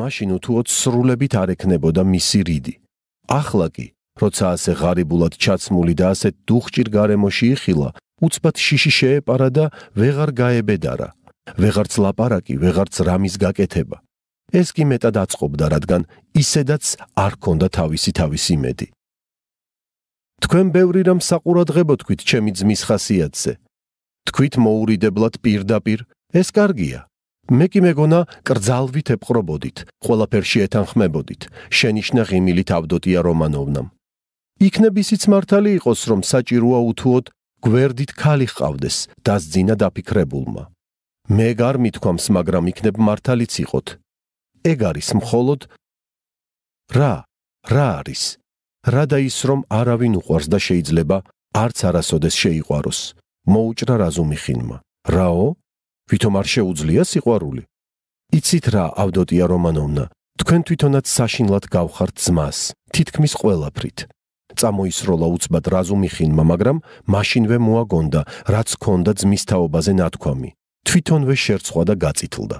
მაშინ უთუოდ სრულებით არ ეკნებოდა მისი რიდი. ახლა კი, როცა ასე ღარიბულად ჩაცმული და ასე დუხჭირ გარემოში იხილა, უცბად შიში შეეპარა და ਵეღარ გაებედარა. ਵეღარც ლაპარაკი, ਵეღარც რამის გაკეთება. ეს კი მეტად აწყობდა, რადგან ისედაც არ ქონდა თავისი თავისი მედი. თქვენ ბევრი რამ საყურადღებოთქვით ჩემი ძმის ხასიათზე. თქვით მოურიდებლად პირდაპირ, ეს კარგია. მე კი მეგონა კრძალვით ეპყრობოდით, ყველაფერში ეთანხმებოდით, შენიშნა ღიმილით ავდოტია რომანოვნამ. იქნებ ისიც მართალი იყოს, რომ საჭიროა უთუოდ გვერდით ქალი ყავდეს, დაძინა დაფიქრებულმა. მე გარ მithქვამს, მაგრამ იქნებ მართალიც იყოთ. ეგ არის მხოლოდ რა, რა არის? რა და ის, რომ არავინ უყვარს და შეიძლება არც არასოდეს შეიყვაროს. მოუჭრა რაზუმიხინმა. რაო? თვითონ არ შეუძლია სიყვარული. იცით რა, ავდოტია რომანოვნა, თქვენ თვითონაც საშინლად გავხართ ძმას, თითქმის ყველაფრით. წამოისროლა უცბად რაზუმიხინმა, მაგრამ მაშინვე მოაგონდა, რაც ქონდა ძმის თაობაზე ნათქვამი. თვითონვე შერცხვა და გაწითლდა.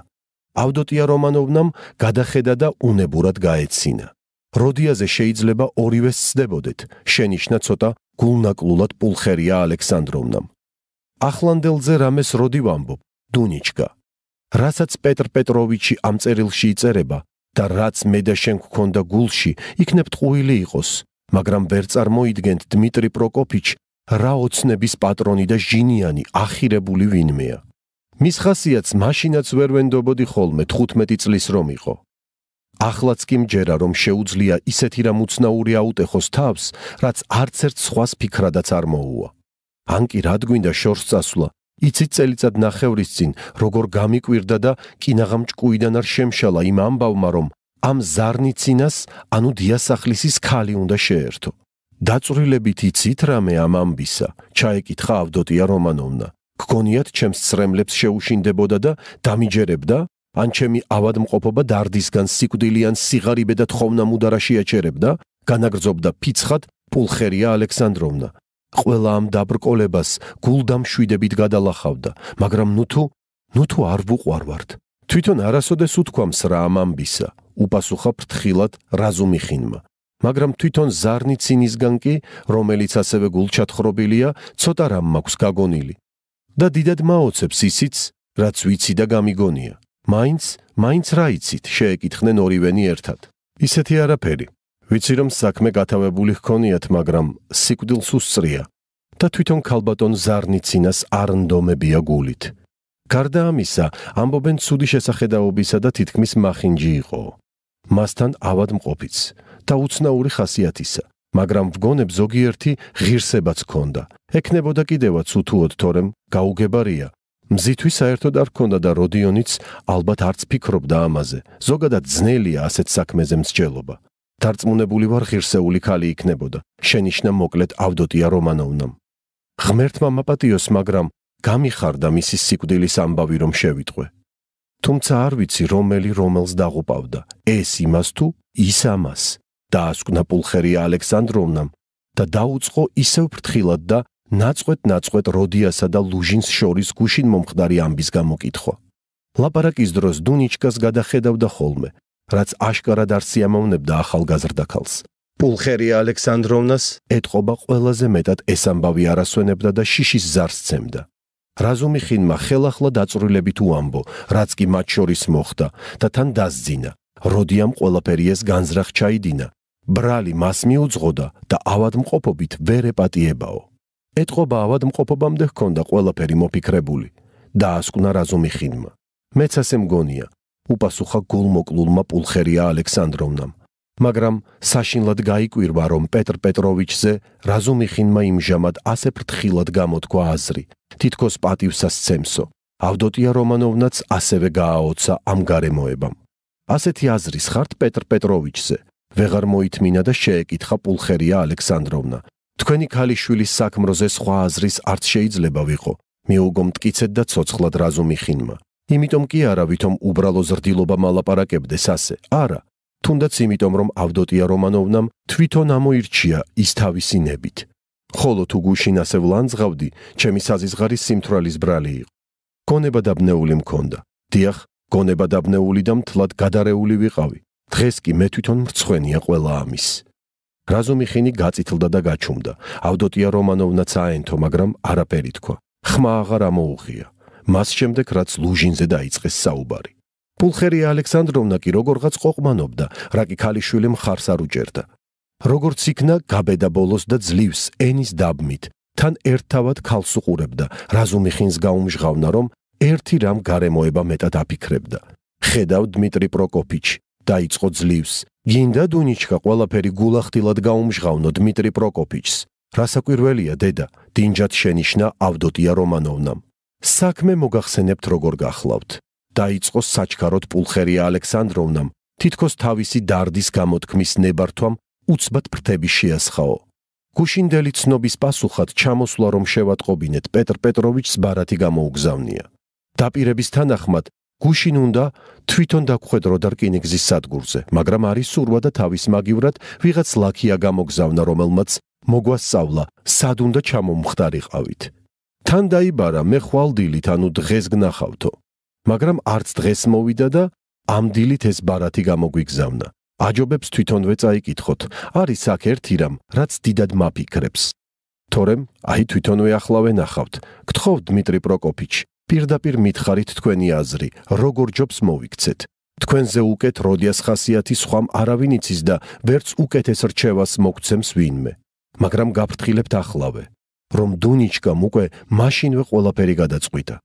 ავდოტია რომანოვნამ გადახედა და უნებურად გაეცინა. როდიაზე შეიძლება ორივეს ცდებოდეთ, შენიშნა ცოტა გულნაკლულად პულხერია ალექსანდროვნამ. ახლანდელზე რამეს როდი ვამბობ, დუნიჩკა. რასაც პეტრ პეტროვიჩი ამ წერილში იწერება და რაც მე და შენ გქონდა გულში, იქნებ ტყუილი იყოს, მაგრამ ვერ წარმოიდგენთ დიმიტრი პროკოფიჩი რა ოცნების პატრონი და ჟინიანი ახირებული ვინმეა. მის ხასიათს მაშინაც ვერ ვენდობოდი ხოლმე 15 წლის რომ იყო. ახლაც კი მჯერა რომ შეუძლია ისეთი რამ უცნაური აუტეხოს თავს, რაც არც ერთ სხვას ფიქრადაც არ მოუვა. ან კი რად გვინდა შორს წასვლა, იცით წელიწად ნახევრის წინ როგორ გამიკვირდა და კინაღამჭკუიდან არ შემშალა იმ ამბავმა რომ ამ ზარნიცინას ანუ დიასახლისის ქალი უნდა შეერთო დაწვრილებით იცით რამე ამ ამბისა ჩაეკითხა ავდოტია რომანოვნა გქონიათ ჩემს წრემლებს შეუშინდებოდა და დამიჯერებდა ან ჩემი ავადმყოფობა დარდისგან სიკვდილიან სიღარიბე და თხოვნა მუდარაში აჩერებდა განაგზობდა ფიცხად პულხერია ალექსანდროვნა ყველა ამ დაბრკოლებას გულდამშვიდებით გადაлахავდა, მაგრამ ნუ თუ ნუ თუ არ ვუყვარვართ. თვითონ არასოდეს უთქვამს რა ამ ამბისა, უპასუხა ფრთხილად რაზუმიხინმა. მაგრამ თვითონ ზარნი ცინისგან კი, რომელიც ასევე გულჩათხრობილია, ცოტა რამ მაქვს გაგონილი. და დიდად მაოცებს ისიც, რაც ვიცი და გამიგონია. მაინც, მაინც რა იცით, შეეკითხნენ ორივენი ერთად. ისეთი არაფერი. ვიცი რომ საქმე გათავებული ჰქონიათ, მაგრამ სიკვდილს უსწრია და თვითონ ქალბატონ ზარნიცინას არნდომებია გულით. გარდა ამისა, ამბობენ ცუდი შესახედაობისა და თითქმის მახინჯი იყო. მასთან ავადმყოფიც და უცნაური ხასიათისა, მაგრამ ვგონებ ზოგიერთი ღირსებაც ჰქონდა. ეკნებოდა კიდევაც უთუოდ თორემ გაუგებარია. მზითვის საერთოდ არ ქონდა და როდიონიც ალბათ არც ფიქრობდა ამაზე. ზოგადად ძნელია ასეთ საქმეზე მსჯელობა. დარწმუნებული ვარ ღირსეული ქალი იქნებოდა შენიშნა მოკლედ ავდოტია რომანოვნამ ღმერთმა მაპატიოს მაგრამ გამიხარდა მისი სიკვდილის ამბავი რომ შევიტყვე თუმცა არ ვიცი რომელი რომელს დაღუპავდა ეს იმას თუ ის ამას დაასკვნა პულხერია ალექსანდროვნამ და დაუწყო ისევ ფრთხილად და ნაწყვეტ-ნაწყვეტ როდიასა და ლუჟინს შორის გუშინ მომხდარი ამბის გამოკითხვა ლაპარაკის დროს დუნიჩკას გადახედავდა ხოლმე რაც აშკარად არ სიამოვნებდა ახალგაზრდა ქალს. პულხერია ალექსანდროვნას ეთყობა ყველაზე მეტად ეს ამბავი არასვენებდა და შიშის ზარს ცემდა. რაზუმი ხინმა ხელახლა დაწრილებით უამბო, რაც კი მათ შორის მოხდა და თან დაძინა. როდიამ ყველაფერი ეს განზრახ ჩაიდინა. ბრალი მას მიუძღოდა და ავადმყოფობით ვერ ეპატიებაო. ეთყობა ავადმყოფობამდე ჰქონდა ყველაფერი მოფიქრებული და ასკვნა რაზუმი ხინმა. მეც ასე მგონია, უპასუხა გულმოკლულმა პულხერია ალექსანდროვნამ. მაგრამ საშინლად გაიკვირვა, რომ პეტრ პეტროვიჩზე რაზუმიხინმა იმჟამად ასე ფრთხილად გამოთქვა აზრი. თითქოს პატივსაც ცემსო. ავდოტია რომანოვნაც ასევე გააოცა ამ გარემოებამ. ასეთი აზრის ხართ პეტრ პეტროვიჩზე. ვეღარ მოითმინა და შეეკითხა პულხერია ალექსანდროვნა. თქვენი ქალიშვილის საქმროზე სხვა აზრის არც შეიძლება ვიყო. მიუგო მткиცეთ და ცოცხლად რაზუმიხინმა. იმიტომ კი არა ვითომ უბრალო ზრდილობა მალაპარაკებდეს ასე. არა, თუნდაც იმიტომ რომ ავდოტია რომანოვნამ თვითონ ამოირჩია ის თავისი ნებით. ხოლო თუ გუშინ ასე ვლანძღავდი, ჩემი საზიზღარის სიმთვრალის ბრალი იყო. გონება დაბნეული მქონდა. დიახ, გონება დაბნეული და მთლად გადარეული ვიყავი. დღეს კი მე თვითონ მრცხვენია ყველა ამის. რაზომი ხინი გაწითლდა და გაჩუმდა. ავდოტია რომანოვნაც აენთო, მაგრამ არაფერი თქვა. ხმა აღარ ამოუღია. მას შემდეგ რაც ლუჟინზე დაიწყეს საუბარი. პულხერია ალექსანდროვნა კი როგორღაც ყოყმანობდა, რა კი ქალიშვილი მხარს არ უჭერდა. როგორც იქნა გაბედა ბოლოს და ძლივს ენის დაბმით, თან ერთავად ქალს უყურებდა, რაზუმი ხინს გაუმჟღავნა, რომ ერთი რამ გარემოება მეტად აფიქრებდა. ხედავ დიმიტრი პროკოფიჩი, დაიწყო ძლივს. გინდა დუნიჩკა ყველაფერი გულახდილად გაუმჟღავნო დიმიტრი პროკოფიჩს. რასაკვირველია, დედა, დინჯად შენიშნა ავდოტია რომანოვნამ. საქმე მოგახსენებთ როგორ გახლავთ. დაიწყო საჩქაროთ პულხერია ალექსანდროვნამ, თითქოს თავისი დარდის გამოთქმის ნებართვამ უცბად ფრთები შეასხაო. გუშინდელი ცნობის პასუხად ჩამოსვლა რომ შევატყობინეთ პეტრ პეტროვიჩს ბარათი გამოუგზავნია. დაპირების თანახმად გუშინ უნდა თვითონ დაგხვედრო დარკინიგზის სადგურზე, მაგრამ არის სურვა და თავის მაგივრად ვიღაც ლაქია გამოგზავნა რომელმაც მოგვასწავლა სად უნდა ჩამომხდარიყავით. თან დაიბარა მე ხვალდილით ანუ დღეს გნახავთო მაგრამ არც დღეს მოვიდა და ამ დილით ეს ბარათი გამოგვიგზავნა აჯობებს თვითონვე წაიკითხოთ არის საქ ერთი რამ რაც დიდად მაფიქრებს თორემ აი თვითონვე ახლავე ნახავთ გთხოვ დмитრი პროკოპიჩი პირდაპირ მითხარით თქვენი აზრი როგორ ჯობს მოიქცეთ თქვენზე უკეთ როდიას ხასიათი სხვამ არავინ იცის და ვერც უკეთეს რჩევას მოგცემს ვინმე მაგრამ გაფრთხილებთ ახლავე რომ დუნიჩკამ უკვე მაშინვე ყველაფერი გადაწყვიტა.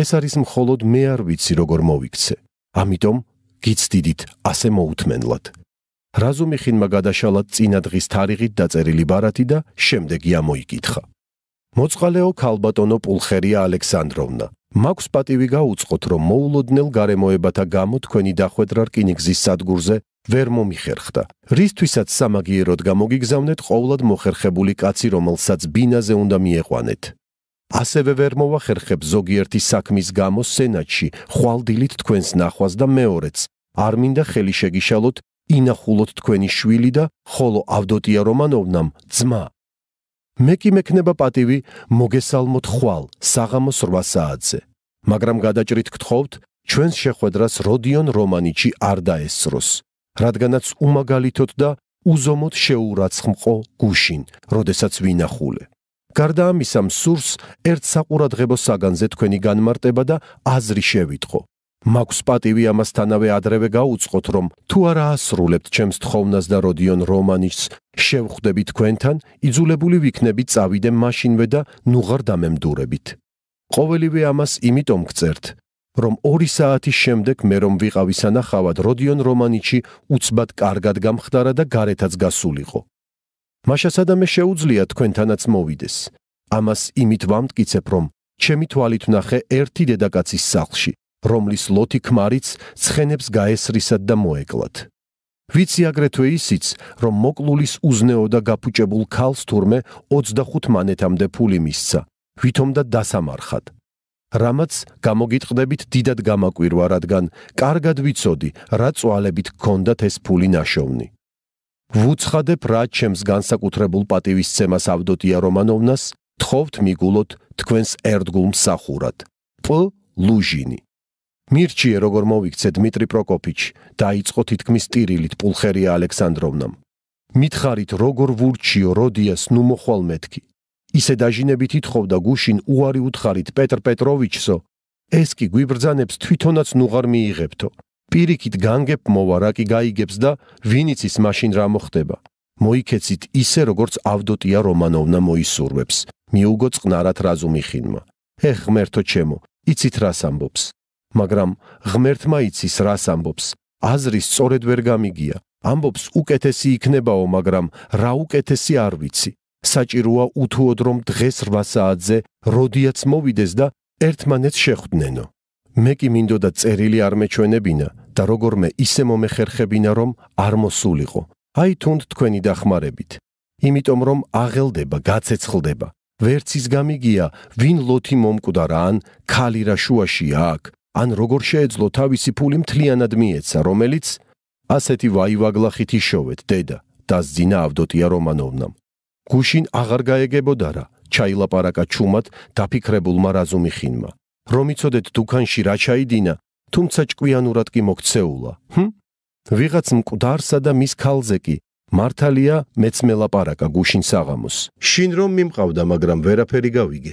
ეს არის მხოლოდ მე არ ვიცი როგორ მოვიქცე. ამიტომ გიცდიდით ასე მოუთმენლად. რაზუმი ხინმა გადაშალა წინა დღის თარიღით დაწერილი ბარათი და შემდეგი ამოიკითხა. მოწყალეო ქალბატონო პულხერია ალექსანდროვნა, მაქვს პატივი გაუწყოთ, რომ მოულოდნელ გარემოებათა გამო თქვენი დახვედრა რკინიგზის სადგურზე ვერ მომიხერხდა. რისთვისაც სამაგიეროდ გამოგიგზავნეთ ყოვლად მოხერხებული კაცი, რომელსაც ბინაზე უნდა მიეყვანეთ. ასევე ვერ მოвахერხებ ზოგიერთი საქმის გამო სენატში, ხვალდილით თქვენს ნახვას და მეორეც. არ მინდა ხელი შეგიშალოთ, ინახულოთ თქვენი შვილი და ხოლო ავდოტია რომანოვნამ ძმა მე კი მექნება პატივი მოგესალმოთ ხვალ საღამო 8 საათზე მაგრამ გადაჭრით გთხოვთ ჩვენს შეხვედრას როდიონ რომანიჩი არ დაესწროს რადგანაც უმაგალითოდ და უზომოდ შეურაცხმყო გუშინ როდესაც ვინახულე გარდა ამისა მსურს ერთ საყურადღებო საგანზე თქვენი განმარტება და აზრი შევიტყო მაქვს პატივი ამასთანავე ადრევე გაუწყოთ, რომ თუ არა ასრულებთ ჩემს თხოვნას და როდიონ რომანიშს, შევხვდები თქვენთან, იძულებული ვიქნები წავიდე მაშინვე და ნუღარ დამემდურებით. ყოველივე ამას იმიტომ გწერთ, რომ 2 საათის შემდეგ მე რომ ვიყავი სანახავად როდიონ რომანიჩი უცბად კარგად გამხდარა და გარეთაც გასულიყო. მაშასადამე შეუძლია თქვენთანაც მოვიდეს. ამას იმით ვამტკიცებ, რომ ჩემი თვალით ნახე ერთი დედაკაცის სახლში რომლის ლოთი ქმარიც ცხენებს გაესრისად და მოეკლათ. ვიცი აგრეთვე ისიც, რომ მოკლულის უზნეო და გაფუჭებულ ქალს თურმე 25 მანეთამდე ფული მისცა, ვითომ და დასამარხად. რამაც გამოგიტყდებით დიდად გამაკვირვა, რადგან კარგად ვიცოდი, რა წვალებით გქონდათ ეს ფული ناشოვნი. ვუცხადებ რა ჩემს განსაკუთრებულ პატივისცემას ავდოტია რომანოვნას, თხოვთ მიგულოთ თქვენს ერთგულ მსახურად. პ ლუჟინი მირჩიე როგორ მოიქცე დмитრი პროკოპიჩი დაიწყო თითქმის ტირილით პულხერია ალექსანდროვნამ მითხარით როგორ ვურჩიო როდიას ნუმოხვალ მეთქი ისე დაჟინებით ითხოვდა გუშინ უარი უთხარით პეტრ პეტროვიჩსო ეს კი გვიბრძანებს თვითონაც ნუღარ მიიღებთო პირიქით განგებ მოვა რა კი გაიგებს და ვინიც ის მაშინ რა მოხდება მოიქეცით ისე როგორც ავდოტია რომანოვნა მოისურვებს მიუგო წყნარად რაზუმიხინმა ეხ მერთო ჩემო იცით რას ამბობს მაგრამ ღმერთმა იცის რას ამბობს აზრი სწორედ ვერ გამიგია ამბობს უკეთესი იქნებაო მაგრამ რა უკეთესი არ ვიცი საჭიროა უთუოდ რომ დღეს 8 საათზე როდიაც მოვიდეს და ერთმანეთს შეხვდნენო მე კი მინდოდა წერილი არ მეჩვენებინა და როგორმე ისე მომეხერხებინა რომ არ მოსულიყო აი თუნდ თქვენი დახმარებით იმიტომ რომ აღელდება გაცეცხლდება ვერც ის გამიგია ვინ ლოთი მომკვდარა ან ხალი რა შუაში აქვს ან როგორ შეეძლო თავისი ფული მთლიანად მიეცა, რომელიც ასეთი ვაივაგლახით იშოვეთ, დედა, დაზძინა ავდოტია რომანოვნამ. გუშინ აღარ გაეგებოდა რა, ჩაილაპარაკა ჩუმად დაფიქრებულ მარაზუმი ხინმა. რომ იცოდეთ დუქანში რა ჩაიდინა, თუმცა ჭკვიანურად კი მოქცეულა. ჰმ? ვიღაც მკვდარსა და მის ქალზე კი მართალია მეც მელაპარაკა გუშინ საღამოს. შინ რომ მიმყავდა, მაგრამ ვერაფერი გავიგე.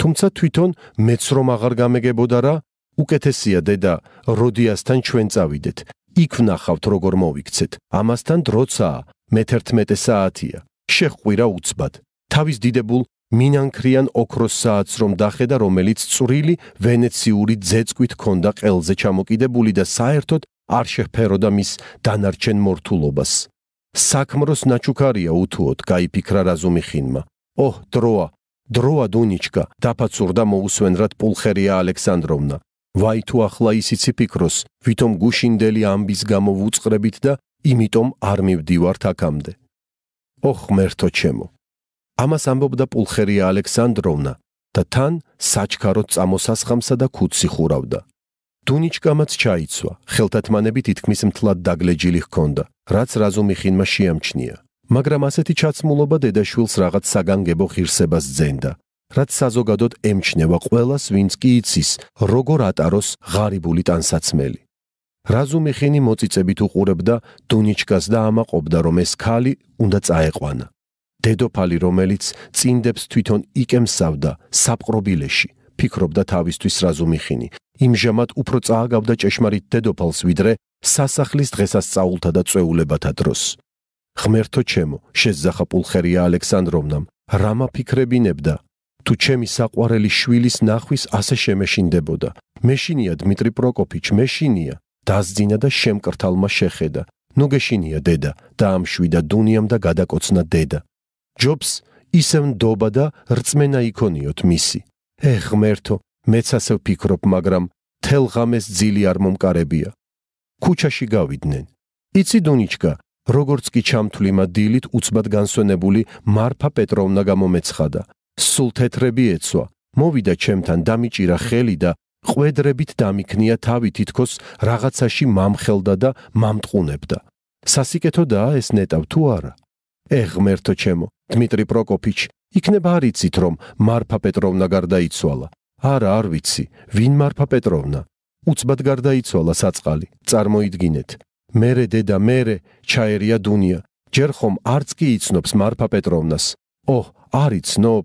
თუმცა თვითონ მეც რომ აღარ გამეგებოდა რა, უკეთესია დედა, როდიასთან ჩვენ წავიდეთ. იქ ვნახავთ როგორ მოიქცეთ. ამასთან დროცაა, მე-11 საათია. შეხყვირა უცბად. თავის დიდებულ მინანქრიან ოქროს საათს რომ დახედა, რომელიც წვრილი ვენეციური ძეწკვით ქონდა ყელზე ჩამოკიდებული და საერთოდ არ შეფეროდა მის დანარჩენ მორთულობას. საქმროს ნაჩუქარია უთუოდ, გაიფიქრა რაზუმი ხინმა. ოჰ, დროა, დროა დუნიჩკა, დაფაცურდა მოუსვენრად პულხერია ალექსანდროვნა. ვაი თუ ახლა ისიცი ფიქროს, ვითომ გუშინდელი ამბის გამო ვუწყრებით და იმიტომ არ მივდივართ აქამდე. ოხ, მერთო ჩემო. ამას ამბობდა პულხერია ალექსანდროვნა და თან საჩქაროდ წამოსასხამსა და ქუცი ხურავდა. დუნიჩკამაც ჩაიცვა, ხელთათმანებით თითქმის მთლად დაგლეჯილი ჰქონდა, რაც რაზუმი ხინმა შეამჩნია. მაგრამ ასეთი ჩაცმულობა დედაშვილს რაღაც საგანგებო ღირსებას ძენდა რაც საზოგადოდ ემჩნევა ყოველას, ვინც კი იცის, როგორ ატაროს ღარიბული ტანსაცმელი. რაზუმიხინი მოწიწებით უყურებდა დუნიჩკას და ამაყობდა, რომ ეს ხალი უნდა წაეყვანა. დედოფალი, რომელიც წინდებს თვითონ იკემსავდა საფყრობილეში, ფიქრობდა თავისთვის რაზუმიხინი. იმჟამად უფრო წააგავდა ჭეშმარიტ დედოფალს ვიდრე სასახლის დღესასწაულთა და წვეულებათა დროს. ღმერთო ჩემო, შეძახა პულხერია ალექსანდრომნამ, რამაფიქრებინებდა თუ ჩემი საყვარელი შვილის ნახვის ასე შემეშინდებოდა. მეშინია დмитრი პროკოფიჩ, მეშინია. დაზძინა და შემკრთალმა შეხედა. ნუ გეშინია დედა, დაამშვიდა დუნიამ და გადაკოცნა დედა. ჯობს ისევ ნდობა და რწმენა იქონიოთ მისი. ეხ მერთო, მეც ასე ვფიქრობ, მაგრამ თელღამეს ძილი არ მომკარებია. ქუჩაში გავიდნენ. იცი დუნიჩკა, როგორც კი ჩამთვლიმა დილით უცბად განსვენებული მარფა პეტროვნა გამომეცხადა, სულ თეთრები ეცვა მოვიდა ჩემთან დამიჭირა ხელი და ყვედრებით დამიქნია თავი თითქოს რაღაცაში მამხელდა და მამტყუნებდა სასიკეთოდაა ეს ნეტავ თუ არა ეღმერთო ჩემო დмитრი პროკოფიჩ იქნება არიცით რომ მარფა პეტროვნა გარდაიცვალა არა არ ვიცი ვინ მარფა პეტროვნა უცბად გარდაიცვალა საწყალი წარმოიდგინეთ მერე დედა მერე ჩაერია დუნია ჯერ ხომ არც კი იცნობს მარფა პეტროვნას ოჰ არიცნობ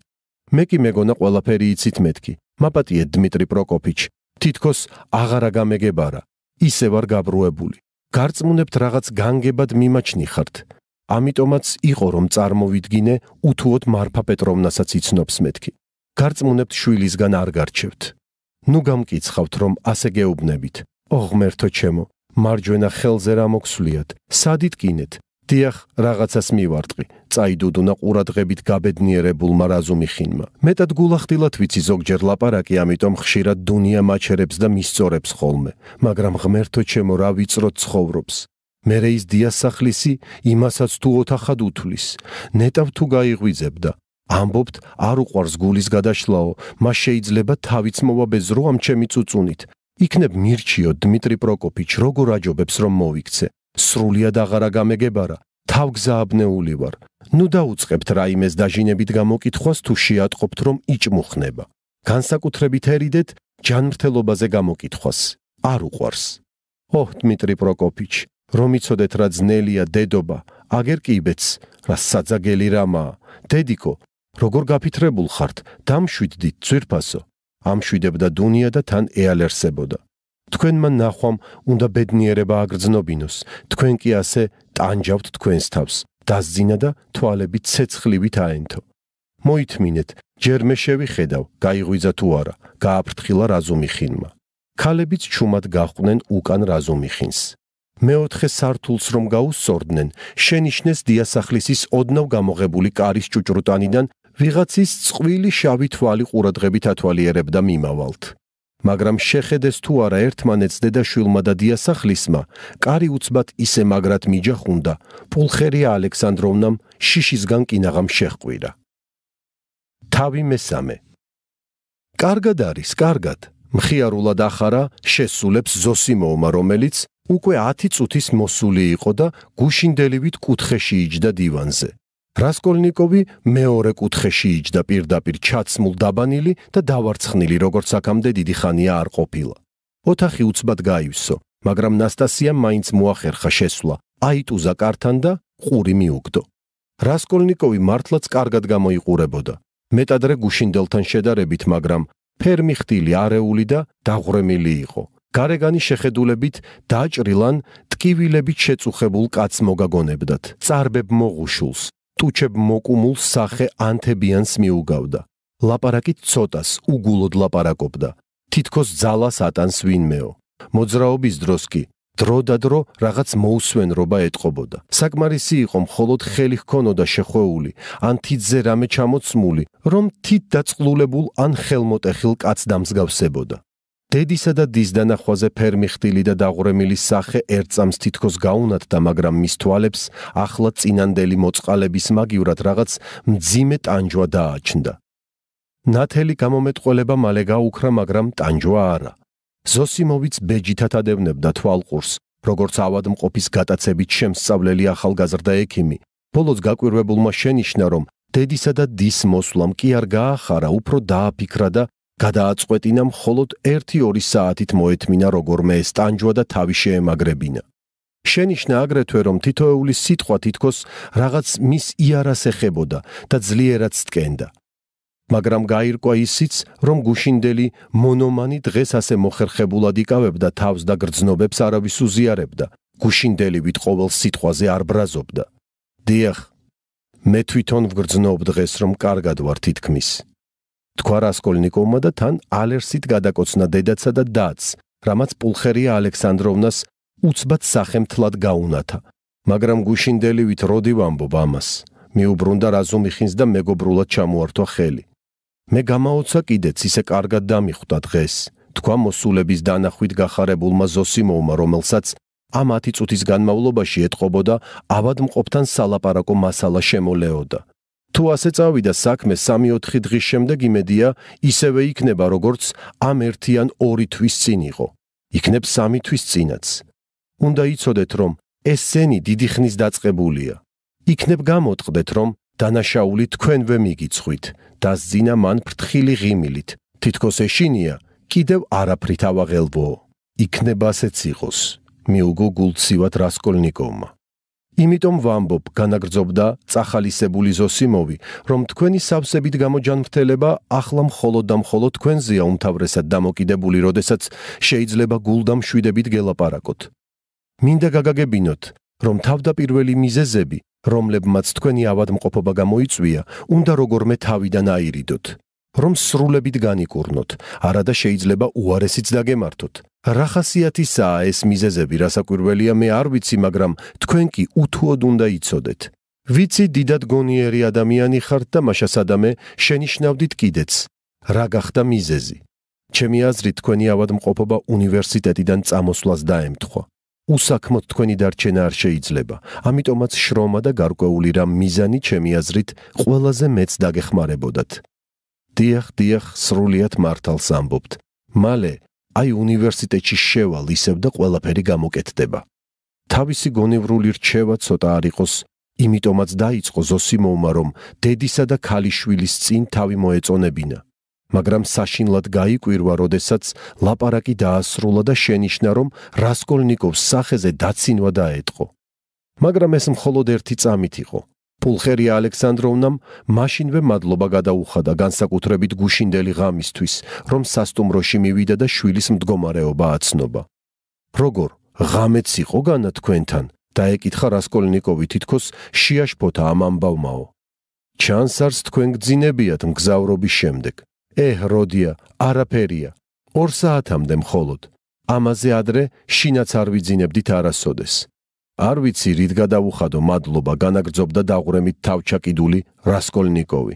მე კი მეგონა ყველაფერი იცით მეთქი. მაპატიე დიმიტრი პროკოპიჩი, თითქოს აღარა გამეგებარა. ისე ვარ გაბრუებული. გარწმუნებთ რაღაც განგებად მიმაჩნი ხართ. ამიტომაც იყო რომ წარმოვიდგინე უთუოდ მარფა პეტროვნასაც იცნობს მეთქი. გარწმუნებთ შვილისგან არ გარჩევთ. ნუ გამკიცხავთ რომ ასე გეუბნებით. ოღმერთო ჩემო, მარჯვენა ხელზე რა მოქსვლიათ? სად იტკინეთ? დიახ, რაღაცას მივარტყი. წაიდუდუნა ყურადღებით გაბედნიერებულ მარაზუმი ხინმა. მეტად გულახდილად ვიცი ზოგჯერ ლაპარაკი, ამიტომ ხშირად დუნია მაჩერებს და მისწორებს ხოლმე, მაგრამ ღმერთო ჩემო რა ვიწრო ცხოვრობს. მერე ის დიას სახლისი იმასაც თუ ოთახად უთulis. ნეტავ თუ გაიღვიძებდა. ამბობთ, არ უყვარს გულის გადაშლაო, მას შეიძლება თავიც მოვაბეზრო ამ ჩემი წუწუნით. იქნებ მირჩიო დმიტრი პროკოპიჩ როგორ აჯობებს რომ მოიქცე. სრულიად აღარა გამეგებარა, თავგზაბნეული ვარ. ნუ დაუწყებთ რაიმეს დაჟინებით გამოკითხვას თუ შეატყობთ რომ იჭმუხნება. განსაკუთრებით ერიდეთ ჯანმრთელობაზე გამოკითხვას. არ უყვარს. ოჰ, დიმიტრი პროკოპიჩ, რომ იცოდეთ რა ძნელია დედობა, აგერ კიბეც, რა საძაგელი რამა. დედიკო, როგორ გაფიქრებულ ხართ? დამშვიდდით ძირფასო. ამშვიდებდა დუნია და თან ეალერსებოდა. თქვენმა ნახვამ უნდა ბედნიერება აგრძნობინოს თქვენ კი ასე ტანჯავთ თქვენს თავს დაზძინა და თვალები ცეცხლივით აენთო მოითმინეთ ჯერ მე შევიხედავ გაიღვიძა თუ არა გააფრთხილა რაზუმიხინმა ქალებიც ჩუმად გაყვნენ უკან რაზუმიხინს მეოთხე სართულს რომ გაუსორდნენ შენიშნეს დიასახლისის ოდნავ გამოღებული კარის ჭუჭრუტანიდან ვიღაცის წყვილი შავი თვალი ყურადღებით ათვალიერებდა მიმავალთ მაგრამ შეხედეს თუ არა ერთმანეთს დედაშვილმა და დიასახლისმა, კარი უცბად ისე მაგრად მიჯახუნდა, პულხერია ალექსანდროვნამ შიშისგან კინაღამ შეხყვირა. თავი მესამე. კარგად არის, კარგად. მხიარულად ახარა შესულებს ზოსიმოომა, რომელიც უკვე 10 წუთის მოსული იყო და გუშინდელივით კუთხეში იჯდა დივანზე. რასკოლნიკოვი მეორე კუთხეში იჯდა პირდაპირ ჩაცმულ დაბანილი და დავარცხნილი როგორც საკამდე დიდი ხანია არ ყოფილა. ოთახი უცბად გაივსო, მაგრამ ნასტასიამ მაინც მოახერხა შესვლა. აიტუზა კართან და ყური მიუგდო. რასკოლნიკოვი მართლაც კარგად გამოიყურებოდა. მეტადრე გუშინდელთან შედარებით, მაგრამ ფერმი ხტილი არეული და დაღრმელი იყო. გარეგანი შეხედულებით დაჭრილან ტკივილებით შეწუხებულ კაც მოგაგონებდათ. წარბებ მოღუშულს ტუჩებ მოკუმულ სახე ანთებიანს მიუგავდა. ლაპარაკი ცოტას უგულოდ ლაპარაკობდა. თითქოს ძალას ატანს ვინმეო. მოძრაობის დროს კი დრო და დრო რაღაც მოუსვენრობა ეტყობოდა. საკმარისი იყო მხოლოდ ხელი ჰქონოდა შეხვეული, ან თითზე რამე ჩამოცმული, რომ თით დაწყლულებულ ან ხელმოტეხილ კაცს დამსგავსებოდა. დედისა და დის დანახვაზე ფერმი ხტილი და დაღურემილი სახე ერთцамს თითქოს გაუნათდა, მაგრამ მის თვალებს ახლა წინანდელი მოწყალების მაგივრად რაღაც მძიმე ტანჯვა დააჩნდა. ნათელი გამომეტყოლება მალე გაუქრა, მაგრამ ტანჯვა არა. ზოსიმოვიც ბეჯითად ადევნებდა თვალყურს, როგორც ავადმყოფის გატაცებით შემსწავლელი ახალგაზრდა ექიმი. ბოლოს გაკვირვებულმა შენიშნა, რომ დედისა და დის მოსვლამ კი არ გაახარა, უფრო დააფიქრა და გადააწყვეტინა მხოლოდ 1-2 საათით მოეთმინა როგორმე ეს ტანჯვა და თავი შეემაგრებინა. შენიშნა აგრეთვე რომ თითოეული სიტყვა თითქოს რაღაც მის იარას ეხებოდა და ძლიერაც ტკენდა. მაგრამ გაირკვა ისიც, რომ გუშინდელი მონომანი დღეს ასე მოხერხებულად იკავებდა თავს და გრძნობებს არავის უზიარებდა. გუშინდელი ვით ყოველ სიტყვაზე არბრაზობდა. დიახ, მე თვითონ ვგრძნობ დღეს რომ კარგად ვარ თითქმის. თქვა რასკოლნიკოვმა და თან ალერსით გადაკოცნა დედაცა და დაც, რამაც პულხერია ალექსანდროვნას უცბად სახემთლად გაუნათა. მაგრამ გუშინდელივით როდი ვამბობ ამას. მეუბრუნდა რაზუმიხინს და მეგობრულად ჩამოართვა ხელი. მე გამაოცა კიდეც ისე კარგად დამიხვდა დღეს. თქვა მოსულების დანახვით გახარებულმა ზოსიმოვმა, რომელსაც ამ 10 წუთის განმავლობაში ეთყობოდა ავადმყოფთან სალაპარაკო მასალა შემოლეოდა. თუ ასე წავიდა საქმე 3-4 დღის შემდეგ იმედია ისევე იქნება როგორც ამ ერთიან 2 თვის წინ იყო იქნებ 3 თვის წინაც უნდა იცოდეთ რომ ეს სენი დიდი ხნის დაწቀბულია იქნებ გამოთყდეთ რომ დანაშაული თქვენვე მიგიცხვით დაზძინა მან ფრთხილი ღიმილით თითქოს ეშინია კიდევ არაფრით ავაღელბო იქნება ასეც იყოს მიუგო გულცივად რასკოლნიკოვმა იმიტომ ვამბობ, განაგრძობდა წახალისებული ზოსიმოვი, რომ თქვენი სავსებით გამოჯანმრთელება ახლა მხოლოდ და მხოლოდ თქვენზეა უმთავრესად დამოკიდებული, როდესაც შეიძლება გულდამშვიდებით გელაპარაკოთ. მინდა გაგაგებინოთ, რომ თავდაპირველი მიზეზები, რომლებმაც თქვენი ავადმყოფობა გამოიწვია, უნდა როგორმე თავიდან აირიდოთ. რომ სრულებით განიკურნოთ, არადა შეიძლება უარესიც დაგემართოთ, რა ხასიათისაა ეს მიზეზები, რასაკვირველია მე არ ვიცი, მაგრამ თქვენ კი უთუოდ უნდა იცოდეთ. ვიცი, დიდად გონიერი ადამიანი ხართ და მაშასადამე შენიშნავდით კიდეც. რა გახდა მიზეზი? ჩემი აზრით, თქვენი ავადმყოფობა უნივერსიტეტიდან წამოსვლას დაემთხვა. უსაქმოდ თქვენი დარჩენა არ შეიძლება, ამიტომაც შრომა და გარკვეული რამ მიზანი ჩემი აზრით ყველაზე მეც დაგეხმარებოდათ. დიახ, დიახ, სრულიად მართალს ამბობთ. მალე აი უნივერსიტეტში შევა ლისებ და ყველაფერი გამოკეთდება. თავისი გონივრული რჩევა ცოტა არ იყოს, იმიტომაც დაიწყო ზოსიმოვმა რომ დედისა და ქალიშვილის წინ თავი მოეწონებინა. მაგრამ საშინლად გაიკვირვა, როდესაც ლაპარაკი დაასრულა და შენიშნა, რომ რასკოლნიკოვს სახეზე დაცინვა დაეთყო. მაგრამ ეს მხოლოდ ერთი წამით იყო. ფულხერია ალექსანდროვნამ მაშინვე მადლობა გადაუხადა განსაკუთრებით გუშინდელი ღამისთვის, რომ სასტუმროში მივიდა და შვილის მდგომარეობა აცნობა. როგორ ღამეც იყო განა თქვენთან? დაეკითხა რასკოლნიკოვი თითქოს შეაშფოთა ამ ამბავმაო. ჩანს არს თქვენ გძინებიათ მგზავრობის შემდეგ. ეჰ, როდია, არაფერია. 2 საათამდე მხოლოდ. ამაზე ადრე შინაც არ ვიძინებდით არასოდეს. არ ვიცი რით გადაუხადო მადლობა განაგძობდა დაღურემით თავჩაკიდული რასკოლნიკოვი